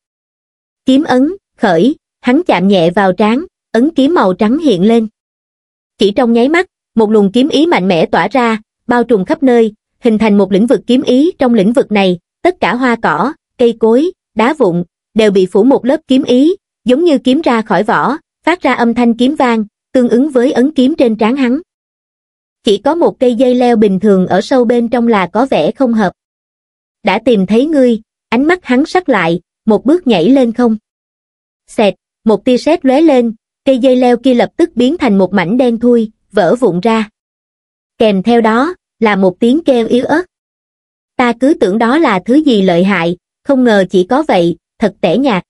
Kiếm ấn, khởi, hắn chạm nhẹ vào trán, ấn kiếm màu trắng hiện lên. Chỉ trong nháy mắt, một luồng kiếm ý mạnh mẽ tỏa ra, bao trùm khắp nơi, hình thành một lĩnh vực kiếm ý trong lĩnh vực này, tất cả hoa cỏ, cây cối, đá vụn, đều bị phủ một lớp kiếm ý, giống như kiếm ra khỏi vỏ, phát ra âm thanh kiếm vang, tương ứng với ấn kiếm trên trán hắn. Chỉ có một cây dây leo bình thường ở sâu bên trong là có vẻ không hợp. Đã tìm thấy ngươi, ánh mắt hắn sắc lại, một bước nhảy lên không. Xẹt, một tia sét lóe lên, cây dây leo kia lập tức biến thành một mảnh đen thui, vỡ vụn ra. Kèm theo đó, là một tiếng kêu yếu ớt. Ta cứ tưởng đó là thứ gì lợi hại, không ngờ chỉ có vậy, thật tẻ nhạt.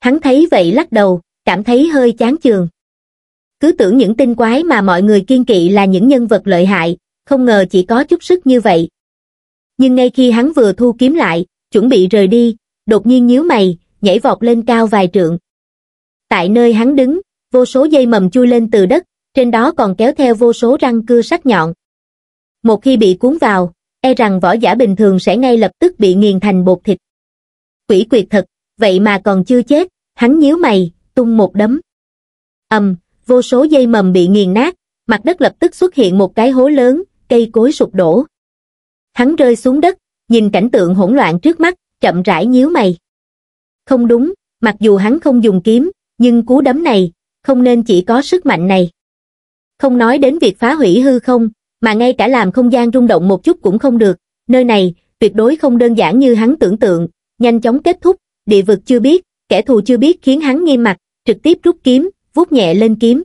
Hắn thấy vậy lắc đầu, cảm thấy hơi chán chường. Cứ tưởng những tinh quái mà mọi người kiên kỵ là những nhân vật lợi hại, không ngờ chỉ có chút sức như vậy. Nhưng ngay khi hắn vừa thu kiếm lại, chuẩn bị rời đi, đột nhiên nhíu mày, nhảy vọt lên cao vài trượng tại nơi hắn đứng, vô số dây mầm chui lên từ đất, trên đó còn kéo theo vô số răng cưa sắc nhọn. Một khi bị cuốn vào, e rằng võ giả bình thường sẽ ngay lập tức bị nghiền thành bột thịt. Quỷ quyệt thật, vậy mà còn chưa chết, hắn nhíu mày, tung một đấm. ầm, um, vô số dây mầm bị nghiền nát, mặt đất lập tức xuất hiện một cái hố lớn, cây cối sụp đổ. Hắn rơi xuống đất, nhìn cảnh tượng hỗn loạn trước mắt, chậm rãi nhíu mày. Không đúng, mặc dù hắn không dùng kiếm, nhưng cú đấm này, không nên chỉ có sức mạnh này. Không nói đến việc phá hủy hư không, mà ngay cả làm không gian rung động một chút cũng không được, nơi này, tuyệt đối không đơn giản như hắn tưởng tượng, nhanh chóng kết thúc, địa vực chưa biết, kẻ thù chưa biết khiến hắn nghiêm mặt, trực tiếp rút kiếm, vuốt nhẹ lên kiếm.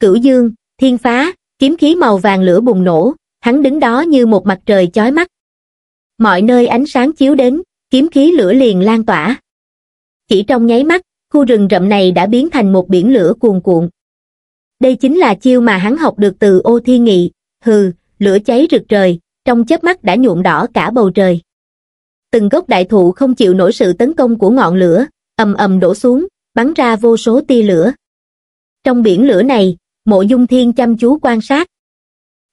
Cửu dương, thiên phá, kiếm khí màu vàng lửa bùng nổ, hắn đứng đó như một mặt trời chói mắt. Mọi nơi ánh sáng chiếu đến, kiếm khí lửa liền lan tỏa. Chỉ trong nháy mắt, khu rừng rậm này đã biến thành một biển lửa cuồn cuộn. Đây chính là chiêu mà hắn học được từ ô thiên nghị, hừ, lửa cháy rực trời, trong chớp mắt đã nhuộm đỏ cả bầu trời. Từng gốc đại thụ không chịu nổi sự tấn công của ngọn lửa, ầm ầm đổ xuống, bắn ra vô số tia lửa. Trong biển lửa này, mộ dung thiên chăm chú quan sát.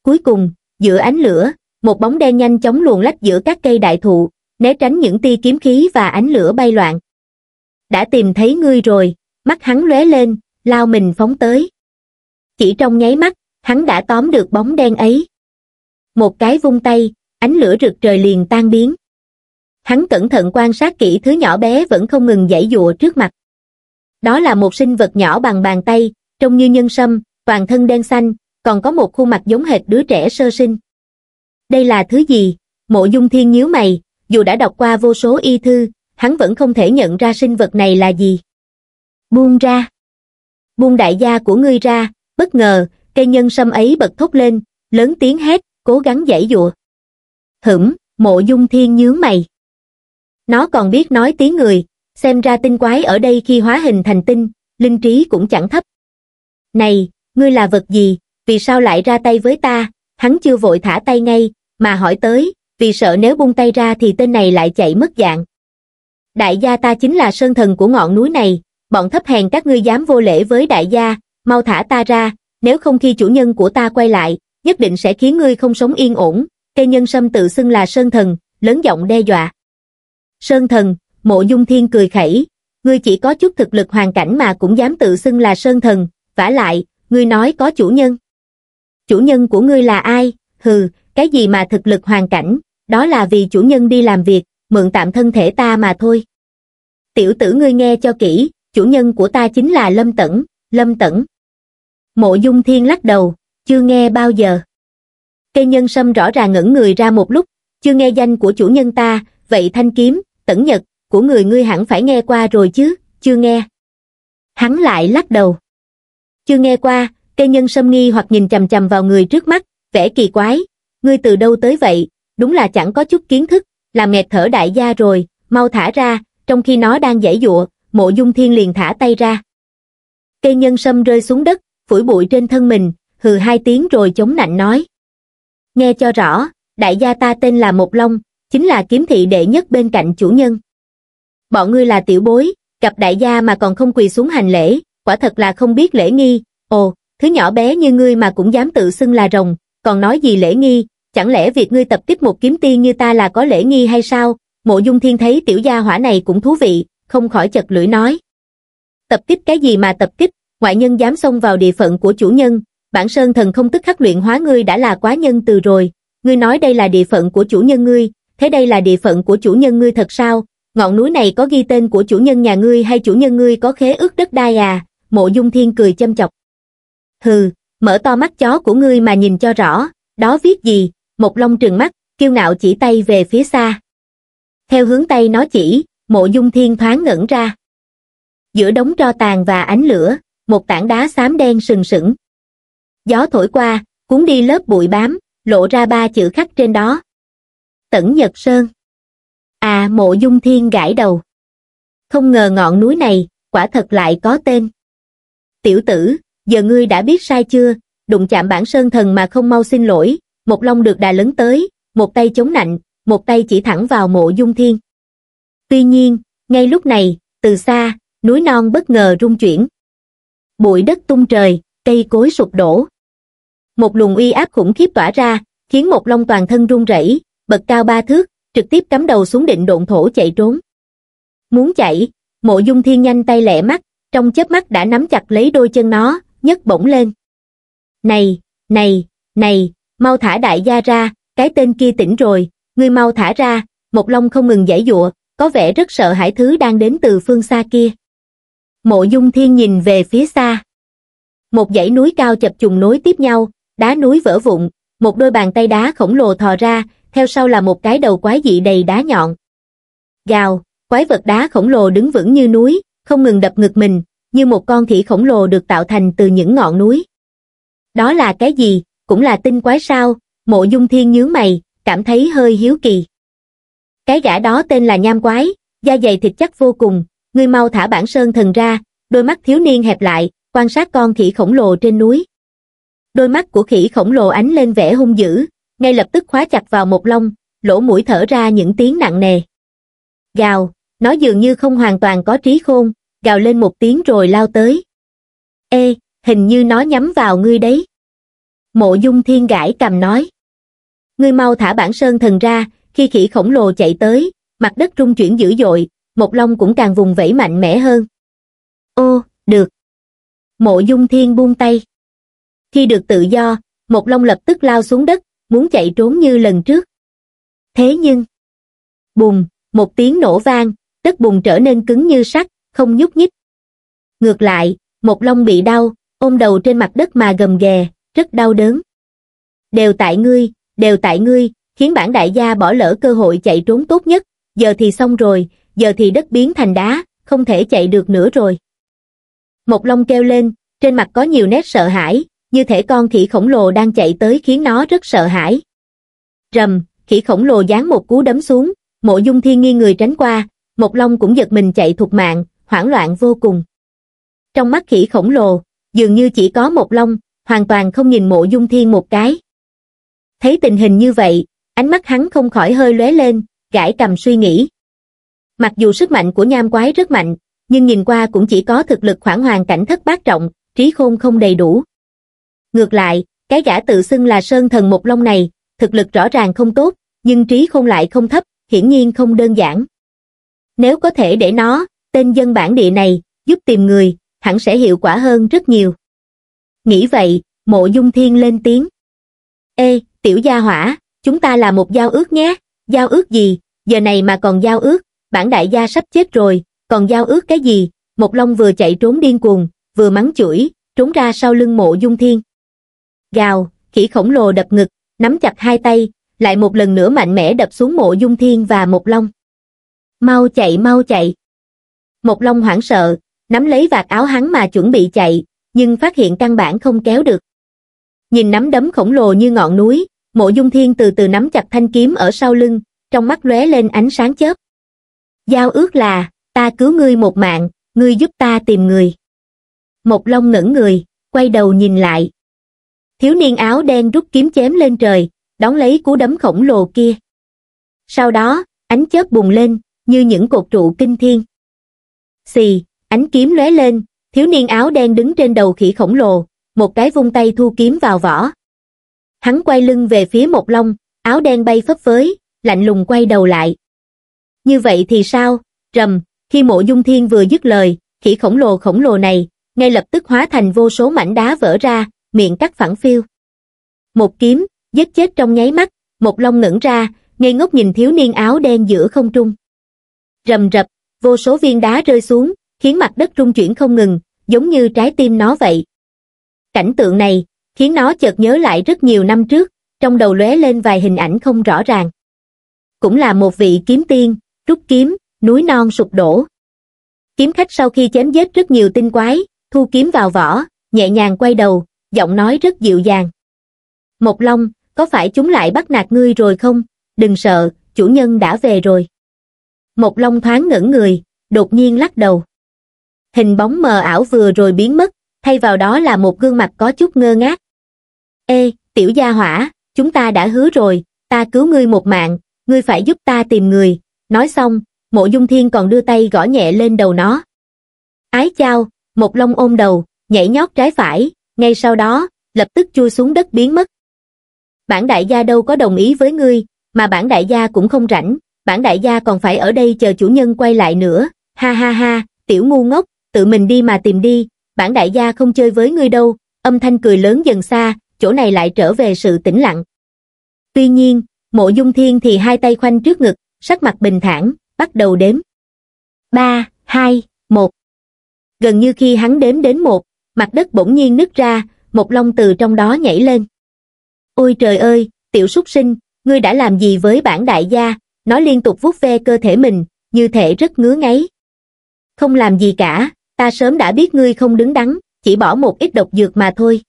Cuối cùng, giữa ánh lửa, một bóng đen nhanh chóng luồn lách giữa các cây đại thụ, né tránh những tia kiếm khí và ánh lửa bay loạn đã tìm thấy ngươi rồi mắt hắn lóe lên lao mình phóng tới chỉ trong nháy mắt hắn đã tóm được bóng đen ấy một cái vung tay ánh lửa rực trời liền tan biến hắn cẩn thận quan sát kỹ thứ nhỏ bé vẫn không ngừng giãy giụa trước mặt đó là một sinh vật nhỏ bằng bàn tay trông như nhân sâm toàn thân đen xanh còn có một khuôn mặt giống hệt đứa trẻ sơ sinh đây là thứ gì mộ dung thiên nhíu mày dù đã đọc qua vô số y thư hắn vẫn không thể nhận ra sinh vật này là gì buông ra buông đại gia của ngươi ra bất ngờ cây nhân sâm ấy bật thốt lên lớn tiếng hét cố gắng giải giụa hửm mộ dung thiên nhướng mày nó còn biết nói tiếng người xem ra tinh quái ở đây khi hóa hình thành tinh linh trí cũng chẳng thấp này ngươi là vật gì vì sao lại ra tay với ta hắn chưa vội thả tay ngay mà hỏi tới vì sợ nếu buông tay ra thì tên này lại chạy mất dạng đại gia ta chính là sơn thần của ngọn núi này, bọn thấp hèn các ngươi dám vô lễ với đại gia, mau thả ta ra, nếu không khi chủ nhân của ta quay lại, nhất định sẽ khiến ngươi không sống yên ổn. Cây nhân sâm tự xưng là sơn thần, lớn giọng đe dọa. Sơn thần, mộ dung thiên cười khẩy, ngươi chỉ có chút thực lực hoàn cảnh mà cũng dám tự xưng là sơn thần, vả lại, ngươi nói có chủ nhân. Chủ nhân của ngươi là ai? Hừ, cái gì mà thực lực hoàn cảnh, đó là vì chủ nhân đi làm việc, mượn tạm thân thể ta mà thôi. Tiểu tử ngươi nghe cho kỹ, chủ nhân của ta chính là Lâm Tẩn, Lâm Tẩn. Mộ Dung Thiên lắc đầu, chưa nghe bao giờ. Cây nhân sâm rõ ràng ngẩn người ra một lúc, chưa nghe danh của chủ nhân ta, vậy thanh kiếm, tẩn nhật, của người ngươi hẳn phải nghe qua rồi chứ, chưa nghe. Hắn lại lắc đầu. Chưa nghe qua, cây nhân sâm nghi hoặc nhìn chầm chầm vào người trước mắt, vẻ kỳ quái, ngươi từ đâu tới vậy, đúng là chẳng có chút kiến thức, làm mệt thở đại gia rồi, mau thả ra, trong khi nó đang giãy dụa, mộ dung thiên liền thả tay ra. Cây nhân sâm rơi xuống đất, phủi bụi trên thân mình, hừ hai tiếng rồi chống nạnh nói. Nghe cho rõ, đại gia ta tên là Một Long, chính là kiếm thị đệ nhất bên cạnh chủ nhân. Bọn ngươi là tiểu bối, gặp đại gia mà còn không quỳ xuống hành lễ, quả thật là không biết lễ nghi, ồ, thứ nhỏ bé như ngươi mà cũng dám tự xưng là rồng, còn nói gì lễ nghi, chẳng lẽ việc ngươi tập tiếp một kiếm tiên như ta là có lễ nghi hay sao? Mộ Dung Thiên thấy tiểu gia hỏa này cũng thú vị, không khỏi chật lưỡi nói. Tập tiếp cái gì mà tập tiếp, ngoại nhân dám xông vào địa phận của chủ nhân, bản sơn thần không tức khắc luyện hóa ngươi đã là quá nhân từ rồi, ngươi nói đây là địa phận của chủ nhân ngươi, thế đây là địa phận của chủ nhân ngươi thật sao? Ngọn núi này có ghi tên của chủ nhân nhà ngươi hay chủ nhân ngươi có khế ước đất đai à? Mộ Dung Thiên cười châm chọc. Hừ, mở to mắt chó của ngươi mà nhìn cho rõ, đó viết gì, một long trừng mắt, kiêu ngạo chỉ tay về phía xa. Theo hướng tay nó chỉ, mộ dung thiên thoáng ngẩn ra. Giữa đống tro tàn và ánh lửa, một tảng đá xám đen sừng sững. Gió thổi qua, cuốn đi lớp bụi bám, lộ ra ba chữ khắc trên đó. Tẩn Nhật Sơn. À mộ dung thiên gãi đầu. Không ngờ ngọn núi này, quả thật lại có tên. Tiểu tử, giờ ngươi đã biết sai chưa, đụng chạm bản sơn thần mà không mau xin lỗi, một long được đà lớn tới, một tay chống nạnh, một tay chỉ thẳng vào mộ dung thiên. Tuy nhiên, ngay lúc này, từ xa, núi non bất ngờ rung chuyển. Bụi đất tung trời, cây cối sụp đổ. Một luồng uy áp khủng khiếp tỏa ra, khiến một long toàn thân run rẩy, bật cao ba thước, trực tiếp cắm đầu xuống định độn thổ chạy trốn. Muốn chạy, mộ dung thiên nhanh tay lẹ mắt, trong chớp mắt đã nắm chặt lấy đôi chân nó, nhấc bổng lên. Này, này, này, mau thả đại gia ra, cái tên kia tỉnh rồi, ngươi mau thả ra, Một Long không ngừng giải dụa, có vẻ rất sợ hãi thứ đang đến từ phương xa kia. Mộ Dung Thiên nhìn về phía xa. Một dãy núi cao chập trùng nối tiếp nhau, đá núi vỡ vụn, một đôi bàn tay đá khổng lồ thò ra, theo sau là một cái đầu quái dị đầy đá nhọn. Gào, quái vật đá khổng lồ đứng vững như núi, không ngừng đập ngực mình, như một con khỉ khổng lồ được tạo thành từ những ngọn núi. Đó là cái gì? cũng là tinh quái sao, mộ dung thiên nhướng mày, cảm thấy hơi hiếu kỳ. Cái gã đó tên là nham quái, da dày thịt chắc vô cùng, người mau thả bản sơn thần ra, đôi mắt thiếu niên hẹp lại, quan sát con khỉ khổng lồ trên núi. Đôi mắt của khỉ khổng lồ ánh lên vẻ hung dữ, ngay lập tức khóa chặt vào một lông, lỗ mũi thở ra những tiếng nặng nề. Gào, nó dường như không hoàn toàn có trí khôn, gào lên một tiếng rồi lao tới. Ê, hình như nó nhắm vào ngươi đấy. Mộ dung thiên gãi cầm nói. Ngươi mau thả bản sơn thần ra, khi khỉ khổng lồ chạy tới, mặt đất rung chuyển dữ dội, một lông cũng càng vùng vẫy mạnh mẽ hơn. Ô, được. Mộ dung thiên buông tay. Khi được tự do, một lông lập tức lao xuống đất, muốn chạy trốn như lần trước. Thế nhưng... Bùng, một tiếng nổ vang, đất bùng trở nên cứng như sắt, không nhúc nhích. Ngược lại, một lông bị đau, ôm đầu trên mặt đất mà gầm ghè, rất đau đớn. Đều tại ngươi, đều tại ngươi, khiến bản đại gia bỏ lỡ cơ hội chạy trốn tốt nhất, giờ thì xong rồi, giờ thì đất biến thành đá, không thể chạy được nữa rồi. Một long kêu lên, trên mặt có nhiều nét sợ hãi, như thể con khỉ khổng lồ đang chạy tới khiến nó rất sợ hãi. Rầm, khỉ khổng lồ giáng một cú đấm xuống, mộ dung thiên nghi người tránh qua, một long cũng giật mình chạy thục mạng, hoảng loạn vô cùng. Trong mắt khỉ khổng lồ, dường như chỉ có một long, hoàn toàn không nhìn mộ dung thiên một cái. Thấy tình hình như vậy, ánh mắt hắn không khỏi hơi lóe lên, gãi cầm suy nghĩ. Mặc dù sức mạnh của nham quái rất mạnh, nhưng nhìn qua cũng chỉ có thực lực khoảng hoàn cảnh thất bát trọng, trí khôn không đầy đủ. Ngược lại, cái gã tự xưng là sơn thần một long này, thực lực rõ ràng không tốt, nhưng trí khôn lại không thấp, hiển nhiên không đơn giản. Nếu có thể để nó, tên dân bản địa này, giúp tìm người, hẳn sẽ hiệu quả hơn rất nhiều. Nghĩ vậy, mộ dung thiên lên tiếng. Ê, tiểu gia hỏa, chúng ta là một giao ước nhé, giao ước gì, giờ này mà còn giao ước, bản đại gia sắp chết rồi, còn giao ước cái gì, một long vừa chạy trốn điên cuồng, vừa mắng chửi, trốn ra sau lưng mộ dung thiên. Gào, khỉ khổng lồ đập ngực, nắm chặt hai tay, lại một lần nữa mạnh mẽ đập xuống mộ dung thiên và một long. Mau chạy mau chạy. Một long hoảng sợ, nắm lấy vạt áo hắn mà chuẩn bị chạy, nhưng phát hiện căn bản không kéo được. Nhìn nắm đấm khổng lồ như ngọn núi, mộ dung thiên từ từ nắm chặt thanh kiếm ở sau lưng, trong mắt lóe lên ánh sáng chớp. Giao ước là, ta cứu ngươi một mạng, ngươi giúp ta tìm người. Một long ngẩn người, quay đầu nhìn lại. Thiếu niên áo đen rút kiếm chém lên trời, đón lấy cú đấm khổng lồ kia. Sau đó, ánh chớp bùng lên, như những cột trụ kinh thiên. Xì, ánh kiếm lóe lên, Thiếu niên áo đen đứng trên đầu khỉ khổng lồ, một cái vung tay thu kiếm vào vỏ. Hắn quay lưng về phía một long, áo đen bay phấp phới, lạnh lùng quay đầu lại. Như vậy thì sao? Rầm, khi mộ dung thiên vừa dứt lời, khỉ khổng lồ khổng lồ này, ngay lập tức hóa thành vô số mảnh đá vỡ ra, miệng cắt phẳng phiêu. Một kiếm, giết chết trong nháy mắt, một long ngẩng ra, ngây ngốc nhìn thiếu niên áo đen giữa không trung. Rầm rập, vô số viên đá rơi xuống, khiến mặt đất rung chuyển không ngừng, giống như trái tim nó vậy. Cảnh tượng này, khiến nó chợt nhớ lại rất nhiều năm trước, trong đầu lóe lên vài hình ảnh không rõ ràng. Cũng là một vị kiếm tiên, rút kiếm, núi non sụp đổ. Kiếm khách sau khi chém giết rất nhiều tinh quái, thu kiếm vào vỏ, nhẹ nhàng quay đầu, giọng nói rất dịu dàng. Một Long, có phải chúng lại bắt nạt ngươi rồi không? Đừng sợ, chủ nhân đã về rồi. Một Long thoáng ngẩn người, đột nhiên lắc đầu hình bóng mờ ảo vừa rồi biến mất, thay vào đó là một gương mặt có chút ngơ ngác. Ê, tiểu gia hỏa, chúng ta đã hứa rồi, ta cứu ngươi một mạng, ngươi phải giúp ta tìm người. Nói xong, mộ dung thiên còn đưa tay gõ nhẹ lên đầu nó. Ái chao, một lông ôm đầu, nhảy nhót trái phải, ngay sau đó, lập tức chui xuống đất biến mất. Bản đại gia đâu có đồng ý với ngươi, mà bản đại gia cũng không rảnh, bản đại gia còn phải ở đây chờ chủ nhân quay lại nữa, ha ha ha, tiểu ngu ngốc, tự mình đi mà tìm đi, bản đại gia không chơi với ngươi đâu, âm thanh cười lớn dần xa, chỗ này lại trở về sự tĩnh lặng. Tuy nhiên, mộ dung thiên thì hai tay khoanh trước ngực, sắc mặt bình thản, bắt đầu đếm. ba hai một Gần như khi hắn đếm đến một, mặt đất bỗng nhiên nứt ra, một long từ trong đó nhảy lên. Ôi trời ơi, tiểu súc sinh, ngươi đã làm gì với bản đại gia, nó liên tục vuốt ve cơ thể mình, như thể rất ngứa ngáy. Không làm gì cả, ta sớm đã biết ngươi không đứng đắn chỉ bỏ một ít độc dược mà thôi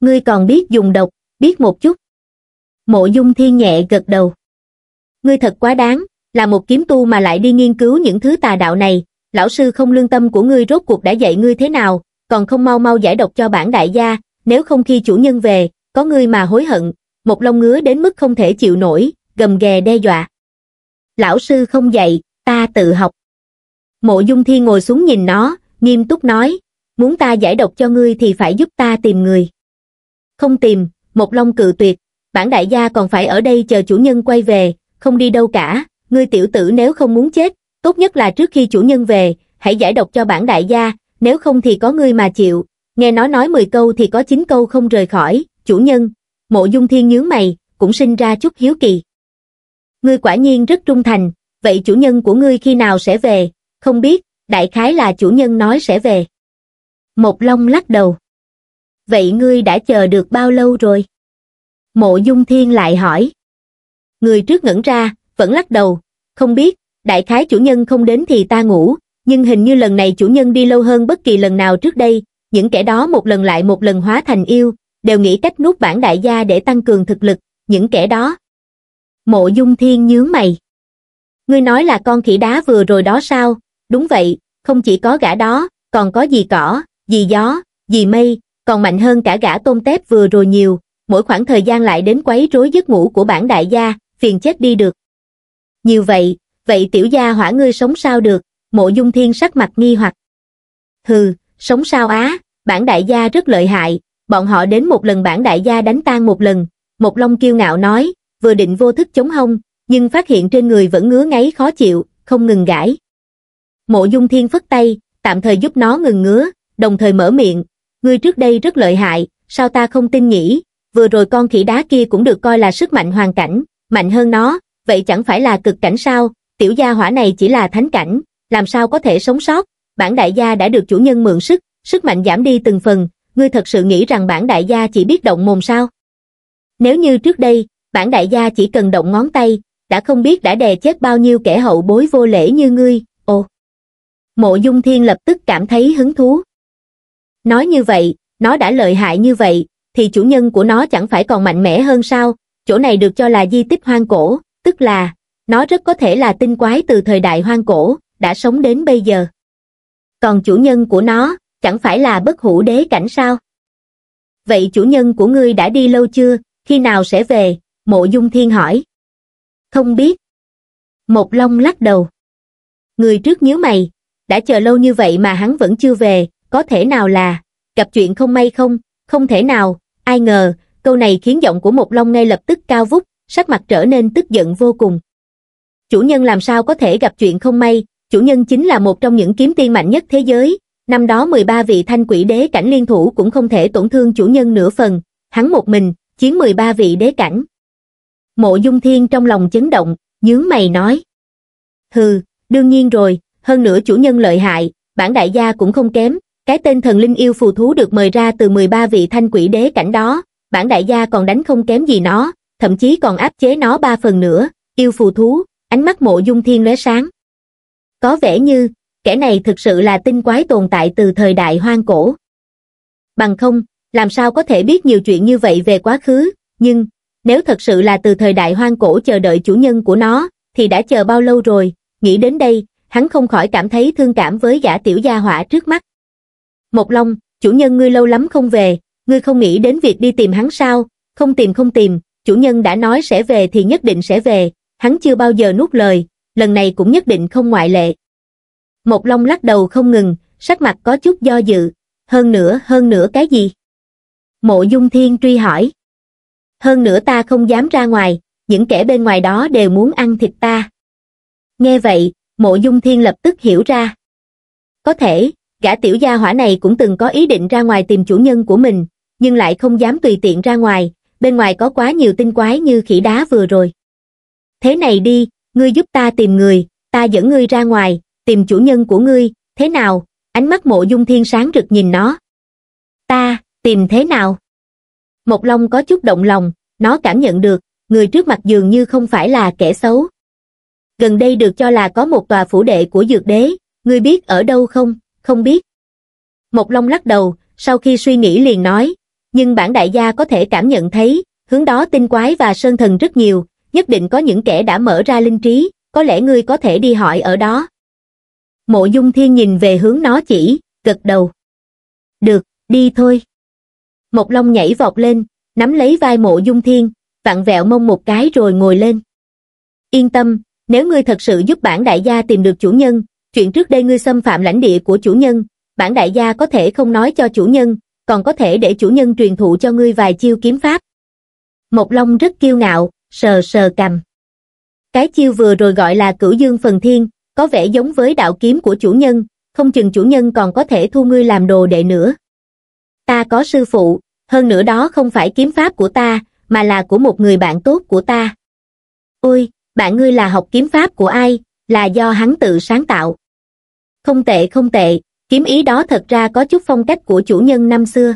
ngươi còn biết dùng độc biết một chút mộ dung thiên nhẹ gật đầu ngươi thật quá đáng là một kiếm tu mà lại đi nghiên cứu những thứ tà đạo này lão sư không lương tâm của ngươi rốt cuộc đã dạy ngươi thế nào còn không mau mau giải độc cho bản đại gia nếu không khi chủ nhân về có ngươi mà hối hận một lông ngứa đến mức không thể chịu nổi gầm ghè đe dọa lão sư không dạy ta tự học Mộ Dung Thiên ngồi xuống nhìn nó, nghiêm túc nói, muốn ta giải độc cho ngươi thì phải giúp ta tìm người. Không tìm, một long cự tuyệt, bản đại gia còn phải ở đây chờ chủ nhân quay về, không đi đâu cả, ngươi tiểu tử nếu không muốn chết, tốt nhất là trước khi chủ nhân về, hãy giải độc cho bản đại gia, nếu không thì có ngươi mà chịu. Nghe nó nói 10 câu thì có 9 câu không rời khỏi, chủ nhân, mộ dung thiên nhướng mày, cũng sinh ra chút hiếu kỳ. Ngươi quả nhiên rất trung thành, vậy chủ nhân của ngươi khi nào sẽ về, không biết, đại khái là chủ nhân nói sẽ về. Một long lắc đầu. Vậy ngươi đã chờ được bao lâu rồi? Mộ dung thiên lại hỏi. Người trước ngẩn ra, vẫn lắc đầu, không biết, đại khái chủ nhân không đến thì ta ngủ, nhưng hình như lần này chủ nhân đi lâu hơn bất kỳ lần nào trước đây, những kẻ đó một lần lại một lần hóa thành yêu, đều nghĩ cách nuốt bản đại gia để tăng cường thực lực, những kẻ đó. Mộ dung thiên nhướng mày. Ngươi nói là con khỉ đá vừa rồi đó sao, đúng vậy không chỉ có gã đó còn có gì cỏ gì gió gì mây còn mạnh hơn cả gã tôm tép vừa rồi nhiều mỗi khoảng thời gian lại đến quấy rối giấc ngủ của bản đại gia phiền chết đi được nhiều vậy vậy tiểu gia hỏa ngươi sống sao được mộ dung thiên sắc mặt nghi hoặc hừ sống sao á bản đại gia rất lợi hại bọn họ đến một lần bản đại gia đánh tan một lần một long kiêu ngạo nói vừa định vô thức chống hông nhưng phát hiện trên người vẫn ngứa ngáy khó chịu không ngừng gãi Mộ Dung Thiên phất tay, tạm thời giúp nó ngừng ngứa, đồng thời mở miệng. Ngươi trước đây rất lợi hại, sao ta không tin nhỉ? Vừa rồi con khỉ đá kia cũng được coi là sức mạnh hoàn cảnh, mạnh hơn nó, vậy chẳng phải là cực cảnh sao? Tiểu gia hỏa này chỉ là thánh cảnh, làm sao có thể sống sót? Bản đại gia đã được chủ nhân mượn sức, sức mạnh giảm đi từng phần, ngươi thật sự nghĩ rằng bản đại gia chỉ biết động mồm sao? Nếu như trước đây, bản đại gia chỉ cần động ngón tay, đã không biết đã đè chết bao nhiêu kẻ hậu bối vô lễ như ngươi, ồ. Mộ Dung Thiên lập tức cảm thấy hứng thú. Nói như vậy, nó đã lợi hại như vậy, thì chủ nhân của nó chẳng phải còn mạnh mẽ hơn sao, chỗ này được cho là di tích hoang cổ, tức là, nó rất có thể là tinh quái từ thời đại hoang cổ, đã sống đến bây giờ. Còn chủ nhân của nó, chẳng phải là bất hủ đế cảnh sao? Vậy chủ nhân của ngươi đã đi lâu chưa, khi nào sẽ về? Mộ Dung Thiên hỏi. Không biết. Một Long lắc đầu. Người trước nhớ mày, đã chờ lâu như vậy mà hắn vẫn chưa về, có thể nào là, gặp chuyện không may không, không thể nào, ai ngờ, câu này khiến giọng của một Long ngay lập tức cao vút, sắc mặt trở nên tức giận vô cùng. Chủ nhân làm sao có thể gặp chuyện không may, chủ nhân chính là một trong những kiếm tiên mạnh nhất thế giới, năm đó 13 vị thanh quỷ đế cảnh liên thủ cũng không thể tổn thương chủ nhân nửa phần, hắn một mình, chiến 13 vị đế cảnh. Mộ Dung Thiên trong lòng chấn động, nhướng mày nói. Hừ, đương nhiên rồi, hơn nữa chủ nhân lợi hại, bản đại gia cũng không kém, cái tên thần linh yêu phù thú được mời ra từ 13 vị thanh quỷ đế cảnh đó, bản đại gia còn đánh không kém gì nó, thậm chí còn áp chế nó ba phần nữa, yêu phù thú, ánh mắt mộ dung thiên lóe sáng. Có vẻ như, kẻ này thực sự là tinh quái tồn tại từ thời đại hoang cổ. Bằng không, làm sao có thể biết nhiều chuyện như vậy về quá khứ, nhưng, nếu thật sự là từ thời đại hoang cổ chờ đợi chủ nhân của nó, thì đã chờ bao lâu rồi, nghĩ đến đây, hắn không khỏi cảm thấy thương cảm với giả tiểu gia hỏa trước mắt. Một Long, chủ nhân ngươi lâu lắm không về, ngươi không nghĩ đến việc đi tìm hắn sao, không tìm không tìm, chủ nhân đã nói sẽ về thì nhất định sẽ về, hắn chưa bao giờ nuốt lời, lần này cũng nhất định không ngoại lệ. Một Long lắc đầu không ngừng, sắc mặt có chút do dự, hơn nữa, hơn nữa cái gì? Mộ Dung Thiên truy hỏi. Hơn nữa ta không dám ra ngoài, những kẻ bên ngoài đó đều muốn ăn thịt ta. Nghe vậy, mộ dung thiên lập tức hiểu ra. Có thể, gã tiểu gia hỏa này cũng từng có ý định ra ngoài tìm chủ nhân của mình, nhưng lại không dám tùy tiện ra ngoài, bên ngoài có quá nhiều tinh quái như khỉ đá vừa rồi. Thế này đi, ngươi giúp ta tìm người, ta dẫn ngươi ra ngoài, tìm chủ nhân của ngươi, thế nào? Ánh mắt mộ dung thiên sáng rực nhìn nó. Ta, tìm thế nào? Mộc Long có chút động lòng, nó cảm nhận được, người trước mặt dường như không phải là kẻ xấu, gần đây được cho là có một tòa phủ đệ của dược đế, ngươi biết ở đâu không, không biết. Một long lắc đầu, sau khi suy nghĩ liền nói, nhưng bản đại gia có thể cảm nhận thấy, hướng đó tinh quái và sơn thần rất nhiều, nhất định có những kẻ đã mở ra linh trí, có lẽ ngươi có thể đi hỏi ở đó. Mộ dung thiên nhìn về hướng nó chỉ, gật đầu. Được, đi thôi. Một long nhảy vọt lên, nắm lấy vai mộ dung thiên, vặn vẹo mông một cái rồi ngồi lên. Yên tâm, nếu ngươi thật sự giúp bản đại gia tìm được chủ nhân, chuyện trước đây ngươi xâm phạm lãnh địa của chủ nhân, bản đại gia có thể không nói cho chủ nhân, còn có thể để chủ nhân truyền thụ cho ngươi vài chiêu kiếm pháp. Mộc Long rất kiêu ngạo, sờ sờ cầm. Cái chiêu vừa rồi gọi là cửu dương phần thiên, có vẻ giống với đạo kiếm của chủ nhân, không chừng chủ nhân còn có thể thu ngươi làm đồ đệ nữa. Ta có sư phụ, hơn nữa đó không phải kiếm pháp của ta, mà là của một người bạn tốt của ta. Ôi, bạn ngươi là học kiếm pháp của ai là do hắn tự sáng tạo không tệ không tệ kiếm ý đó thật ra có chút phong cách của chủ nhân năm xưa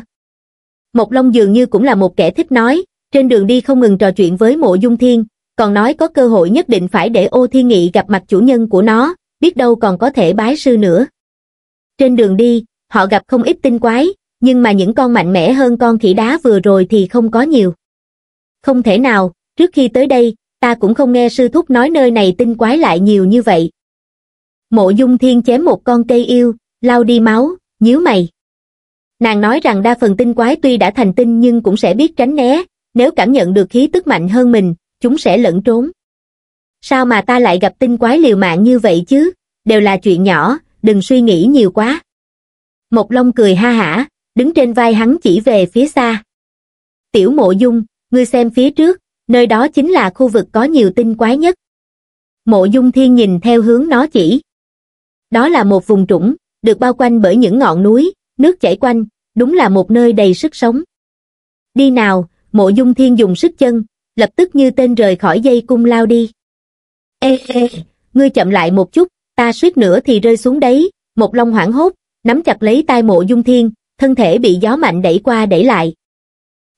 một long dường như cũng là một kẻ thích nói trên đường đi không ngừng trò chuyện với mộ dung thiên còn nói có cơ hội nhất định phải để ô thiên nghị gặp mặt chủ nhân của nó biết đâu còn có thể bái sư nữa trên đường đi họ gặp không ít tinh quái nhưng mà những con mạnh mẽ hơn con khỉ đá vừa rồi thì không có nhiều không thể nào trước khi tới đây ta cũng không nghe sư thúc nói nơi này tinh quái lại nhiều như vậy. Mộ dung thiên chém một con cây yêu, lau đi máu, nhíu mày. Nàng nói rằng đa phần tinh quái tuy đã thành tinh nhưng cũng sẽ biết tránh né, nếu cảm nhận được khí tức mạnh hơn mình, chúng sẽ lẫn trốn. Sao mà ta lại gặp tinh quái liều mạng như vậy chứ? Đều là chuyện nhỏ, đừng suy nghĩ nhiều quá. Một Long cười ha hả, đứng trên vai hắn chỉ về phía xa. Tiểu mộ dung, ngươi xem phía trước, nơi đó chính là khu vực có nhiều tinh quái nhất. Mộ Dung Thiên nhìn theo hướng nó chỉ. Đó là một vùng trũng, được bao quanh bởi những ngọn núi, nước chảy quanh, đúng là một nơi đầy sức sống. Đi nào, Mộ Dung Thiên dùng sức chân, lập tức như tên rời khỏi dây cung lao đi. Ê ê, ngươi chậm lại một chút, ta suýt nữa thì rơi xuống đấy, một long hoảng hốt, nắm chặt lấy tay Mộ Dung Thiên, thân thể bị gió mạnh đẩy qua đẩy lại.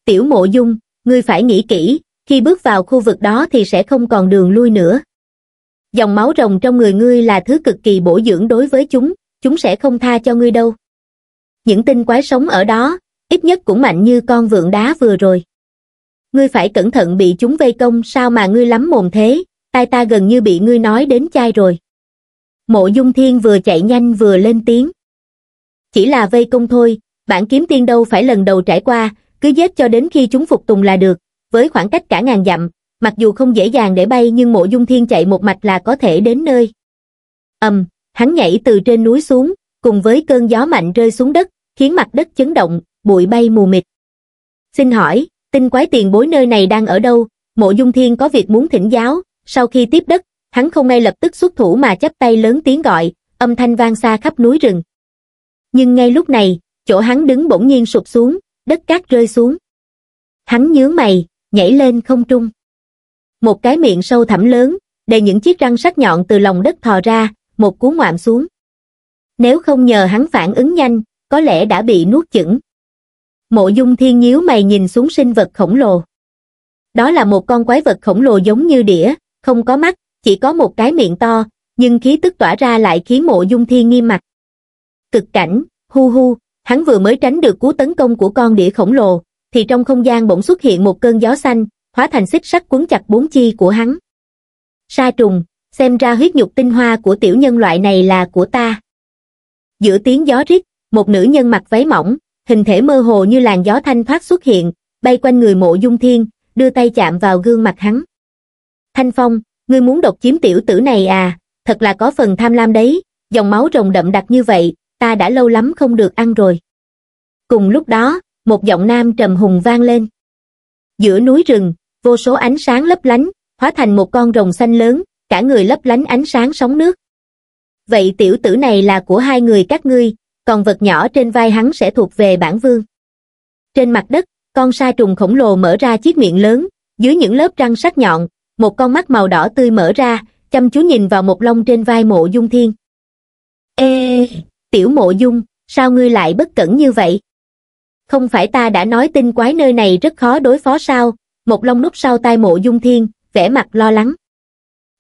Tiểu Mộ Dung, ngươi phải nghĩ kỹ, khi bước vào khu vực đó thì sẽ không còn đường lui nữa. Dòng máu rồng trong người ngươi là thứ cực kỳ bổ dưỡng đối với chúng, chúng sẽ không tha cho ngươi đâu. Những tinh quái sống ở đó, ít nhất cũng mạnh như con vượng đá vừa rồi. Ngươi phải cẩn thận bị chúng vây công sao mà ngươi lắm mồm thế, tai ta gần như bị ngươi nói đến chai rồi. Mộ dung thiên vừa chạy nhanh vừa lên tiếng. Chỉ là vây công thôi, bản kiếm tiên đâu phải lần đầu trải qua, cứ giết cho đến khi chúng phục tùng là được, với khoảng cách cả ngàn dặm, mặc dù không dễ dàng để bay nhưng mộ dung thiên chạy một mạch là có thể đến nơi. ầm, hắn nhảy từ trên núi xuống, cùng với cơn gió mạnh rơi xuống đất, khiến mặt đất chấn động, bụi bay mù mịt. Xin hỏi, tinh quái tiền bối nơi này đang ở đâu? Mộ dung thiên có việc muốn thỉnh giáo, sau khi tiếp đất, hắn không ngay lập tức xuất thủ mà chắp tay lớn tiếng gọi, âm thanh vang xa khắp núi rừng. Nhưng ngay lúc này, chỗ hắn đứng bỗng nhiên sụp xuống, đất cát rơi xuống. Hắn nhướng mày, nhảy lên không trung. Một cái miệng sâu thẳm lớn, đầy những chiếc răng sắc nhọn từ lòng đất thò ra, một cú ngoạm xuống. Nếu không nhờ hắn phản ứng nhanh, có lẽ đã bị nuốt chửng. Mộ dung thiên nhíu mày nhìn xuống sinh vật khổng lồ. Đó là một con quái vật khổng lồ giống như đĩa, không có mắt, chỉ có một cái miệng to, nhưng khí tức tỏa ra lại khiến mộ dung thiên nghiêm mặt. Cực cảnh, hu hu, hắn vừa mới tránh được cú tấn công của con đĩa khổng lồ, thì trong không gian bỗng xuất hiện một cơn gió xanh, hóa thành xích sắt cuốn chặt bốn chi của hắn. Sa trùng, xem ra huyết nhục tinh hoa của tiểu nhân loại này là của ta. Giữa tiếng gió rít, một nữ nhân mặc váy mỏng, hình thể mơ hồ như làn gió thanh thoát xuất hiện, bay quanh người mộ dung thiên, đưa tay chạm vào gương mặt hắn. Thanh Phong, ngươi muốn độc chiếm tiểu tử này à, thật là có phần tham lam đấy, dòng máu rồng đậm đặc như vậy, ta đã lâu lắm không được ăn rồi. Cùng lúc đó, một giọng nam trầm hùng vang lên. Giữa núi rừng, vô số ánh sáng lấp lánh, hóa thành một con rồng xanh lớn, cả người lấp lánh ánh sáng sóng nước. Vậy tiểu tử này là của hai người các ngươi, còn vật nhỏ trên vai hắn sẽ thuộc về bản vương. Trên mặt đất, con sa trùng khổng lồ mở ra chiếc miệng lớn, dưới những lớp răng sắc nhọn, một con mắt màu đỏ tươi mở ra, chăm chú nhìn vào một lông trên vai mộ dung thiên. Ê, tiểu mộ dung, sao ngươi lại bất cẩn như vậy? không phải ta đã nói tinh quái nơi này rất khó đối phó sao, một long nút sau tai mộ dung thiên, vẻ mặt lo lắng.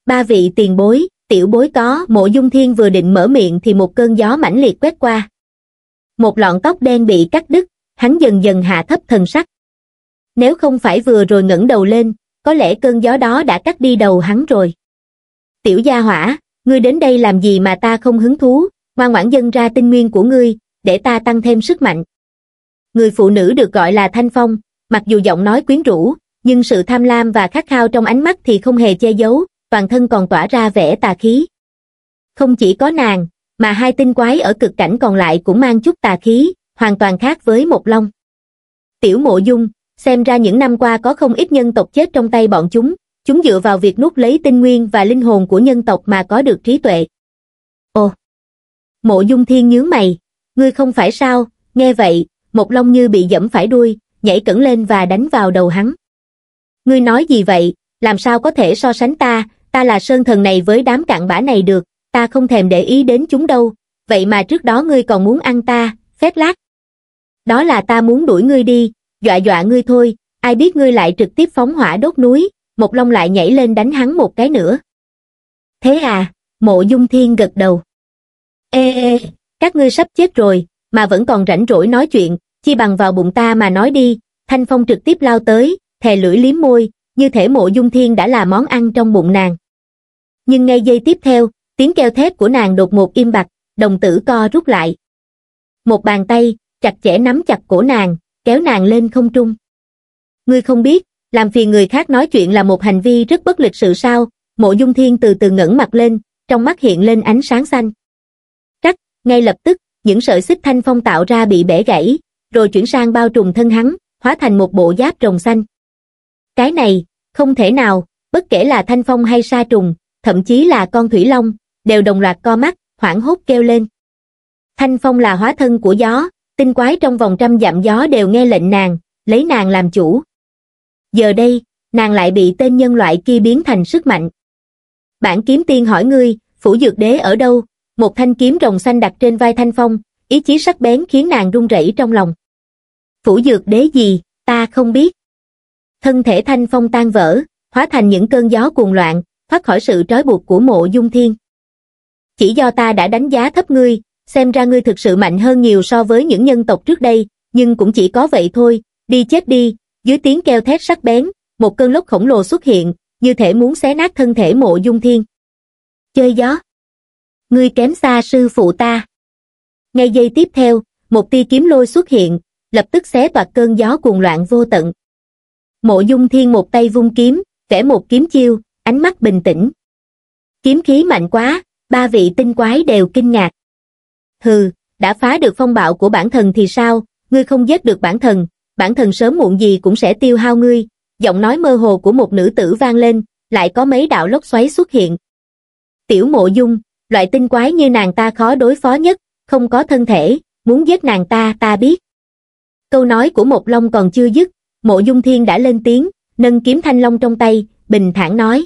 Ba vị tiền bối, tiểu bối có, mộ dung thiên vừa định mở miệng thì một cơn gió mãnh liệt quét qua. Một lọn tóc đen bị cắt đứt, hắn dần dần hạ thấp thần sắc. Nếu không phải vừa rồi ngẩng đầu lên, có lẽ cơn gió đó đã cắt đi đầu hắn rồi. Tiểu gia hỏa, ngươi đến đây làm gì mà ta không hứng thú, ngoan ngoãn dân ra tinh nguyên của ngươi, để ta tăng thêm sức mạnh. Người phụ nữ được gọi là Thanh Phong, mặc dù giọng nói quyến rũ, nhưng sự tham lam và khát khao trong ánh mắt thì không hề che giấu, toàn thân còn tỏa ra vẻ tà khí. Không chỉ có nàng, mà hai tinh quái ở cực cảnh còn lại cũng mang chút tà khí, hoàn toàn khác với một long. Tiểu mộ dung, xem ra những năm qua có không ít nhân tộc chết trong tay bọn chúng, chúng dựa vào việc nút lấy tinh nguyên và linh hồn của nhân tộc mà có được trí tuệ. Ồ! Mộ dung thiên nhướng mày, ngươi không phải sao, nghe vậy, một lông như bị dẫm phải đuôi, nhảy cẩn lên và đánh vào đầu hắn. Ngươi nói gì vậy, làm sao có thể so sánh ta, ta là sơn thần này với đám cạn bã này được, ta không thèm để ý đến chúng đâu, vậy mà trước đó ngươi còn muốn ăn ta, phép lát. Đó là ta muốn đuổi ngươi đi, dọa dọa ngươi thôi, ai biết ngươi lại trực tiếp phóng hỏa đốt núi, một lông lại nhảy lên đánh hắn một cái nữa. Thế à, mộ dung thiên gật đầu. Ê ê, các ngươi sắp chết rồi, mà vẫn còn rảnh rỗi nói chuyện chi bằng vào bụng ta mà nói đi thanh phong trực tiếp lao tới thè lưỡi liếm môi như thể mộ dung thiên đã là món ăn trong bụng nàng nhưng ngay giây tiếp theo tiếng keo thét của nàng đột ngột im bặt đồng tử co rút lại một bàn tay chặt chẽ nắm chặt cổ nàng kéo nàng lên không trung ngươi không biết làm phiền người khác nói chuyện là một hành vi rất bất lịch sự sao mộ dung thiên từ từ ngẩng mặt lên trong mắt hiện lên ánh sáng xanh trắc ngay lập tức những sợi xích thanh phong tạo ra bị bẻ gãy, rồi chuyển sang bao trùm thân hắn, hóa thành một bộ giáp rồng xanh. Cái này, không thể nào, bất kể là thanh phong hay sa trùng, thậm chí là con thủy long, đều đồng loạt co mắt, hoảng hốt kêu lên. Thanh phong là hóa thân của gió, tinh quái trong vòng trăm dặm gió đều nghe lệnh nàng, lấy nàng làm chủ. Giờ đây, nàng lại bị tên nhân loại kia biến thành sức mạnh. Bản kiếm tiên hỏi ngươi, phủ dược đế ở đâu, một thanh kiếm rồng xanh đặt trên vai Thanh Phong, ý chí sắc bén khiến nàng run rẩy trong lòng. Phủ dược đế gì, ta không biết. Thân thể Thanh Phong tan vỡ, hóa thành những cơn gió cuồng loạn, thoát khỏi sự trói buộc của mộ dung thiên. Chỉ do ta đã đánh giá thấp ngươi, xem ra ngươi thực sự mạnh hơn nhiều so với những nhân tộc trước đây, nhưng cũng chỉ có vậy thôi, đi chết đi, dưới tiếng keo thét sắc bén, một cơn lốc khổng lồ xuất hiện, như thể muốn xé nát thân thể mộ dung thiên. Chơi gió ngươi kém xa sư phụ ta. Ngay giây tiếp theo, một tia kiếm lôi xuất hiện, lập tức xé toạc cơn gió cuồng loạn vô tận. Mộ dung thiên một tay vung kiếm, vẽ một kiếm chiêu, ánh mắt bình tĩnh. Kiếm khí mạnh quá, ba vị tinh quái đều kinh ngạc. Hừ, đã phá được phong bạo của bản thần thì sao, ngươi không giết được bản thần, bản thần sớm muộn gì cũng sẽ tiêu hao ngươi. Giọng nói mơ hồ của một nữ tử vang lên, lại có mấy đạo lốc xoáy xuất hiện. Tiểu mộ dung, loại tinh quái như nàng ta khó đối phó nhất, không có thân thể, muốn giết nàng ta ta biết. Câu nói của một long còn chưa dứt, mộ dung thiên đã lên tiếng, nâng kiếm thanh long trong tay, bình thản nói.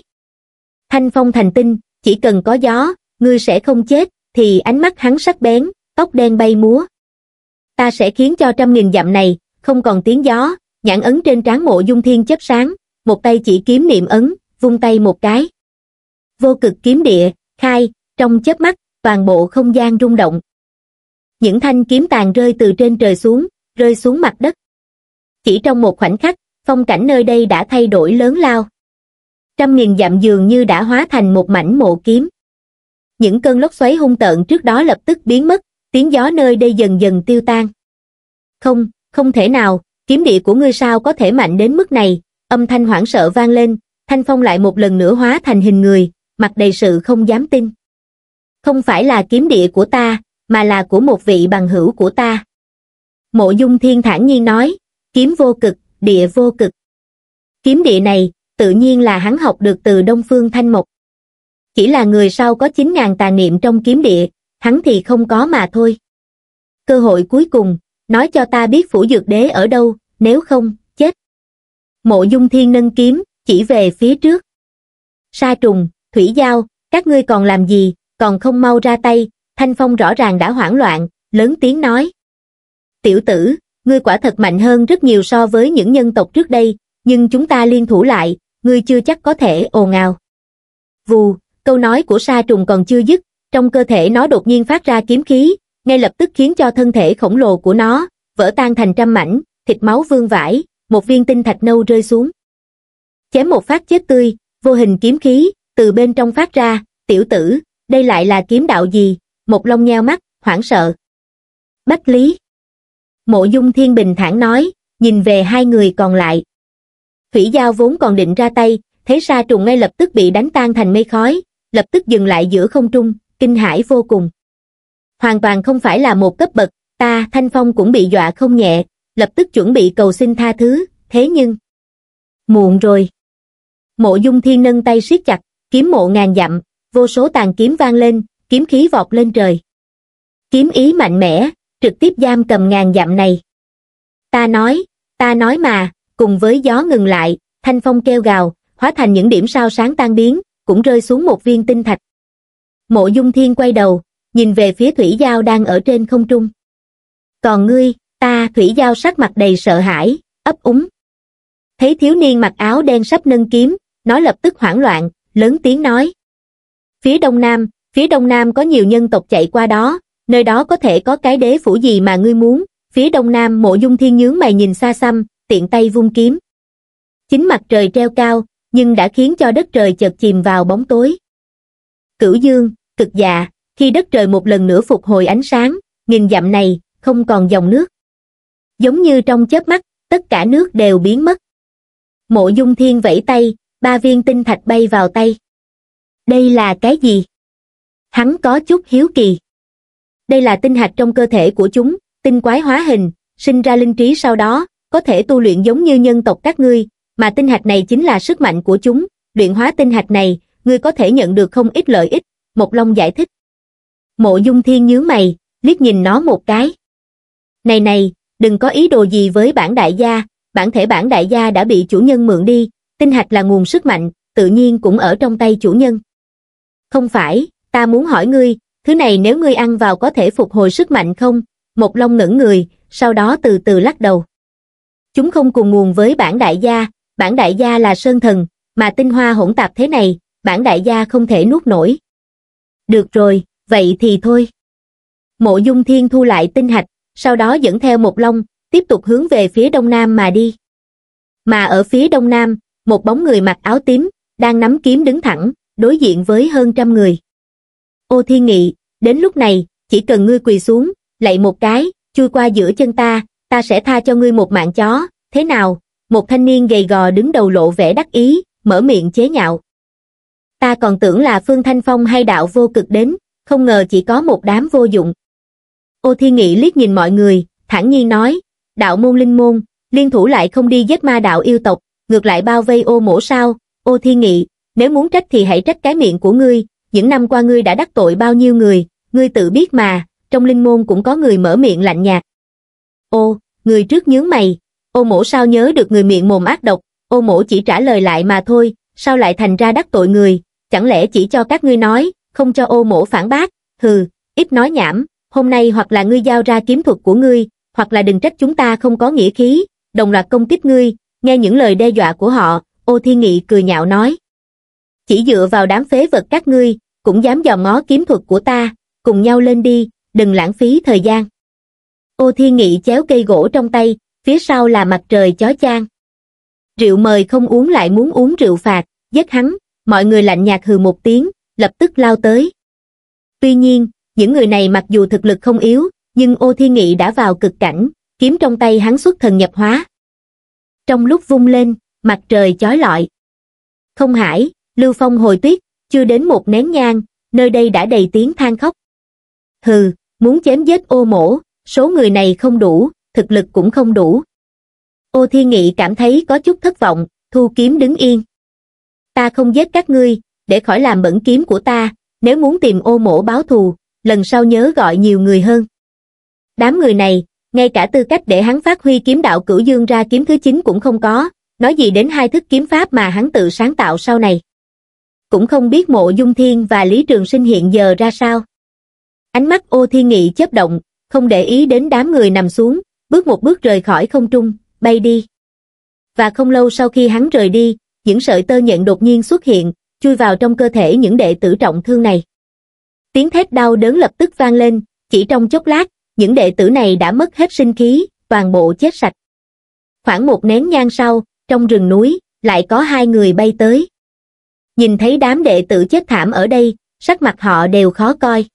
Thanh phong thành tinh, chỉ cần có gió, ngươi sẽ không chết, thì ánh mắt hắn sắc bén, tóc đen bay múa. Ta sẽ khiến cho trăm nghìn dặm này, không còn tiếng gió, nhãn ấn trên trán mộ dung thiên chớp sáng, một tay chỉ kiếm niệm ấn, vung tay một cái. Vô cực kiếm địa, khai, trong chớp mắt toàn bộ không gian rung động những thanh kiếm tàn rơi từ trên trời xuống rơi xuống mặt đất chỉ trong một khoảnh khắc phong cảnh nơi đây đã thay đổi lớn lao trăm nghìn dặm dường như đã hóa thành một mảnh mộ kiếm những cơn lốc xoáy hung tợn trước đó lập tức biến mất tiếng gió nơi đây dần dần tiêu tan không không thể nào kiếm địa của ngươi sao có thể mạnh đến mức này âm thanh hoảng sợ vang lên thanh phong lại một lần nữa hóa thành hình người mặt đầy sự không dám tin không phải là kiếm địa của ta, mà là của một vị bằng hữu của ta. Mộ Dung Thiên thản nhiên nói, kiếm vô cực, địa vô cực. Kiếm địa này, tự nhiên là hắn học được từ Đông Phương Thanh Mộc. Chỉ là người sau có 9.000 tà niệm trong kiếm địa, hắn thì không có mà thôi. Cơ hội cuối cùng, nói cho ta biết phủ dược đế ở đâu, nếu không, chết. Mộ Dung Thiên nâng kiếm, chỉ về phía trước. Sa trùng, thủy giao, các ngươi còn làm gì, còn không mau ra tay thanh phong rõ ràng đã hoảng loạn lớn tiếng nói tiểu tử ngươi quả thật mạnh hơn rất nhiều so với những nhân tộc trước đây nhưng chúng ta liên thủ lại ngươi chưa chắc có thể ồn ào vù câu nói của sa trùng còn chưa dứt trong cơ thể nó đột nhiên phát ra kiếm khí ngay lập tức khiến cho thân thể khổng lồ của nó vỡ tan thành trăm mảnh thịt máu vương vãi một viên tinh thạch nâu rơi xuống chém một phát chết tươi vô hình kiếm khí từ bên trong phát ra tiểu tử đây lại là kiếm đạo gì? Một lông nheo mắt, hoảng sợ. Bách Lý. Mộ Dung Thiên Bình thản nói, nhìn về hai người còn lại. Thủy Giao vốn còn định ra tay, thấy sa trùng ngay lập tức bị đánh tan thành mây khói, lập tức dừng lại giữa không trung, kinh hãi vô cùng. Hoàn toàn không phải là một cấp bậc, ta Thanh Phong cũng bị dọa không nhẹ, lập tức chuẩn bị cầu xin tha thứ, thế nhưng... Muộn rồi. Mộ Dung Thiên nâng tay siết chặt, kiếm mộ ngàn dặm, vô số tàn kiếm vang lên, kiếm khí vọt lên trời. Kiếm ý mạnh mẽ, trực tiếp giam cầm ngàn dặm này. Ta nói, ta nói mà, cùng với gió ngừng lại, thanh phong kêu gào, hóa thành những điểm sao sáng tan biến, cũng rơi xuống một viên tinh thạch. Mộ dung thiên quay đầu, nhìn về phía thủy giao đang ở trên không trung. Còn ngươi, ta thủy giao sắc mặt đầy sợ hãi, ấp úng. Thấy thiếu niên mặc áo đen sắp nâng kiếm, nó lập tức hoảng loạn, lớn tiếng nói phía đông nam, phía đông nam có nhiều nhân tộc chạy qua đó, nơi đó có thể có cái đế phủ gì mà ngươi muốn, phía đông nam mộ dung thiên nhướng mày nhìn xa xăm, tiện tay vung kiếm. Chính mặt trời treo cao, nhưng đã khiến cho đất trời chợt chìm vào bóng tối. Cửu dương, cực dạ, khi đất trời một lần nữa phục hồi ánh sáng, nghìn dặm này, không còn dòng nước. Giống như trong chớp mắt, tất cả nước đều biến mất. Mộ dung thiên vẫy tay, ba viên tinh thạch bay vào tay đây là cái gì hắn có chút hiếu kỳ đây là tinh hạch trong cơ thể của chúng tinh quái hóa hình sinh ra linh trí sau đó có thể tu luyện giống như nhân tộc các ngươi mà tinh hạch này chính là sức mạnh của chúng luyện hóa tinh hạch này ngươi có thể nhận được không ít lợi ích một long giải thích mộ dung thiên nhớ mày liếc nhìn nó một cái này này đừng có ý đồ gì với bản đại gia bản thể bản đại gia đã bị chủ nhân mượn đi tinh hạch là nguồn sức mạnh tự nhiên cũng ở trong tay chủ nhân không phải, ta muốn hỏi ngươi, thứ này nếu ngươi ăn vào có thể phục hồi sức mạnh không? Một long ngẩn người, sau đó từ từ lắc đầu. Chúng không cùng nguồn với bản đại gia, bản đại gia là sơn thần, mà tinh hoa hỗn tạp thế này, bản đại gia không thể nuốt nổi. Được rồi, vậy thì thôi. Mộ dung thiên thu lại tinh hạch, sau đó dẫn theo một long, tiếp tục hướng về phía đông nam mà đi. Mà ở phía đông nam, một bóng người mặc áo tím, đang nắm kiếm đứng thẳng, đối diện với hơn trăm người. Ô Thiên Nghị, đến lúc này, chỉ cần ngươi quỳ xuống, lạy một cái, chui qua giữa chân ta, ta sẽ tha cho ngươi một mạng chó, thế nào? Một thanh niên gầy gò đứng đầu lộ vẻ đắc ý, mở miệng chế nhạo. Ta còn tưởng là Phương Thanh Phong hay đạo vô cực đến, không ngờ chỉ có một đám vô dụng. Ô Thiên Nghị liếc nhìn mọi người, thản nhiên nói, đạo môn linh môn, liên thủ lại không đi giết ma đạo yêu tộc, ngược lại bao vây ô mổ sao, ô Thiên Nghị, nếu muốn trách thì hãy trách cái miệng của ngươi, những năm qua ngươi đã đắc tội bao nhiêu người, ngươi tự biết mà, trong linh môn cũng có người mở miệng lạnh nhạt. Ô, người trước nhướng mày, ô mổ sao nhớ được người miệng mồm ác độc, ô mổ chỉ trả lời lại mà thôi, sao lại thành ra đắc tội người, chẳng lẽ chỉ cho các ngươi nói, không cho ô mổ phản bác, hừ, ít nói nhảm, hôm nay hoặc là ngươi giao ra kiếm thuật của ngươi, hoặc là đừng trách chúng ta không có nghĩa khí, đồng loạt công kích ngươi, nghe những lời đe dọa của họ, ô thiên nghị cười nhạo nói chỉ dựa vào đám phế vật các ngươi cũng dám dò ngó kiếm thuật của ta cùng nhau lên đi đừng lãng phí thời gian ô thiên nghị chéo cây gỗ trong tay phía sau là mặt trời chó chang rượu mời không uống lại muốn uống rượu phạt giết hắn mọi người lạnh nhạt hừ một tiếng lập tức lao tới tuy nhiên những người này mặc dù thực lực không yếu nhưng ô thiên nghị đã vào cực cảnh kiếm trong tay hắn xuất thần nhập hóa trong lúc vung lên mặt trời chói lọi không hải Lưu Phong hồi tuyết, chưa đến một nén nhang, nơi đây đã đầy tiếng than khóc. Hừ, muốn chém giết ô mổ, số người này không đủ, thực lực cũng không đủ. Ô Thiên Nghị cảm thấy có chút thất vọng, thu kiếm đứng yên. Ta không giết các ngươi, để khỏi làm bẩn kiếm của ta, nếu muốn tìm ô mổ báo thù, lần sau nhớ gọi nhiều người hơn. Đám người này, ngay cả tư cách để hắn phát huy kiếm đạo cửu dương ra kiếm thứ 9 cũng không có, nói gì đến hai thức kiếm pháp mà hắn tự sáng tạo sau này cũng không biết mộ dung thiên và Lý Trường Sinh hiện giờ ra sao. Ánh mắt ô thiên nghị chớp động, không để ý đến đám người nằm xuống, bước một bước rời khỏi không trung, bay đi. Và không lâu sau khi hắn rời đi, những sợi tơ nhện đột nhiên xuất hiện, chui vào trong cơ thể những đệ tử trọng thương này. Tiếng thét đau đớn lập tức vang lên, chỉ trong chốc lát, những đệ tử này đã mất hết sinh khí, toàn bộ chết sạch. Khoảng một nén nhang sau, trong rừng núi, lại có hai người bay tới nhìn thấy đám đệ tử chết thảm ở đây sắc mặt họ đều khó coi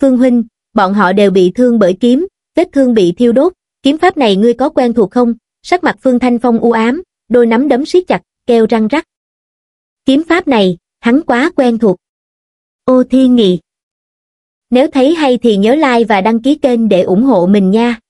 phương huynh bọn họ đều bị thương bởi kiếm vết thương bị thiêu đốt kiếm pháp này ngươi có quen thuộc không sắc mặt phương thanh phong u ám đôi nắm đấm siết chặt kêu răng rắc kiếm pháp này hắn quá quen thuộc ô thiên nghị nếu thấy hay thì nhớ like và đăng ký kênh để ủng hộ mình nha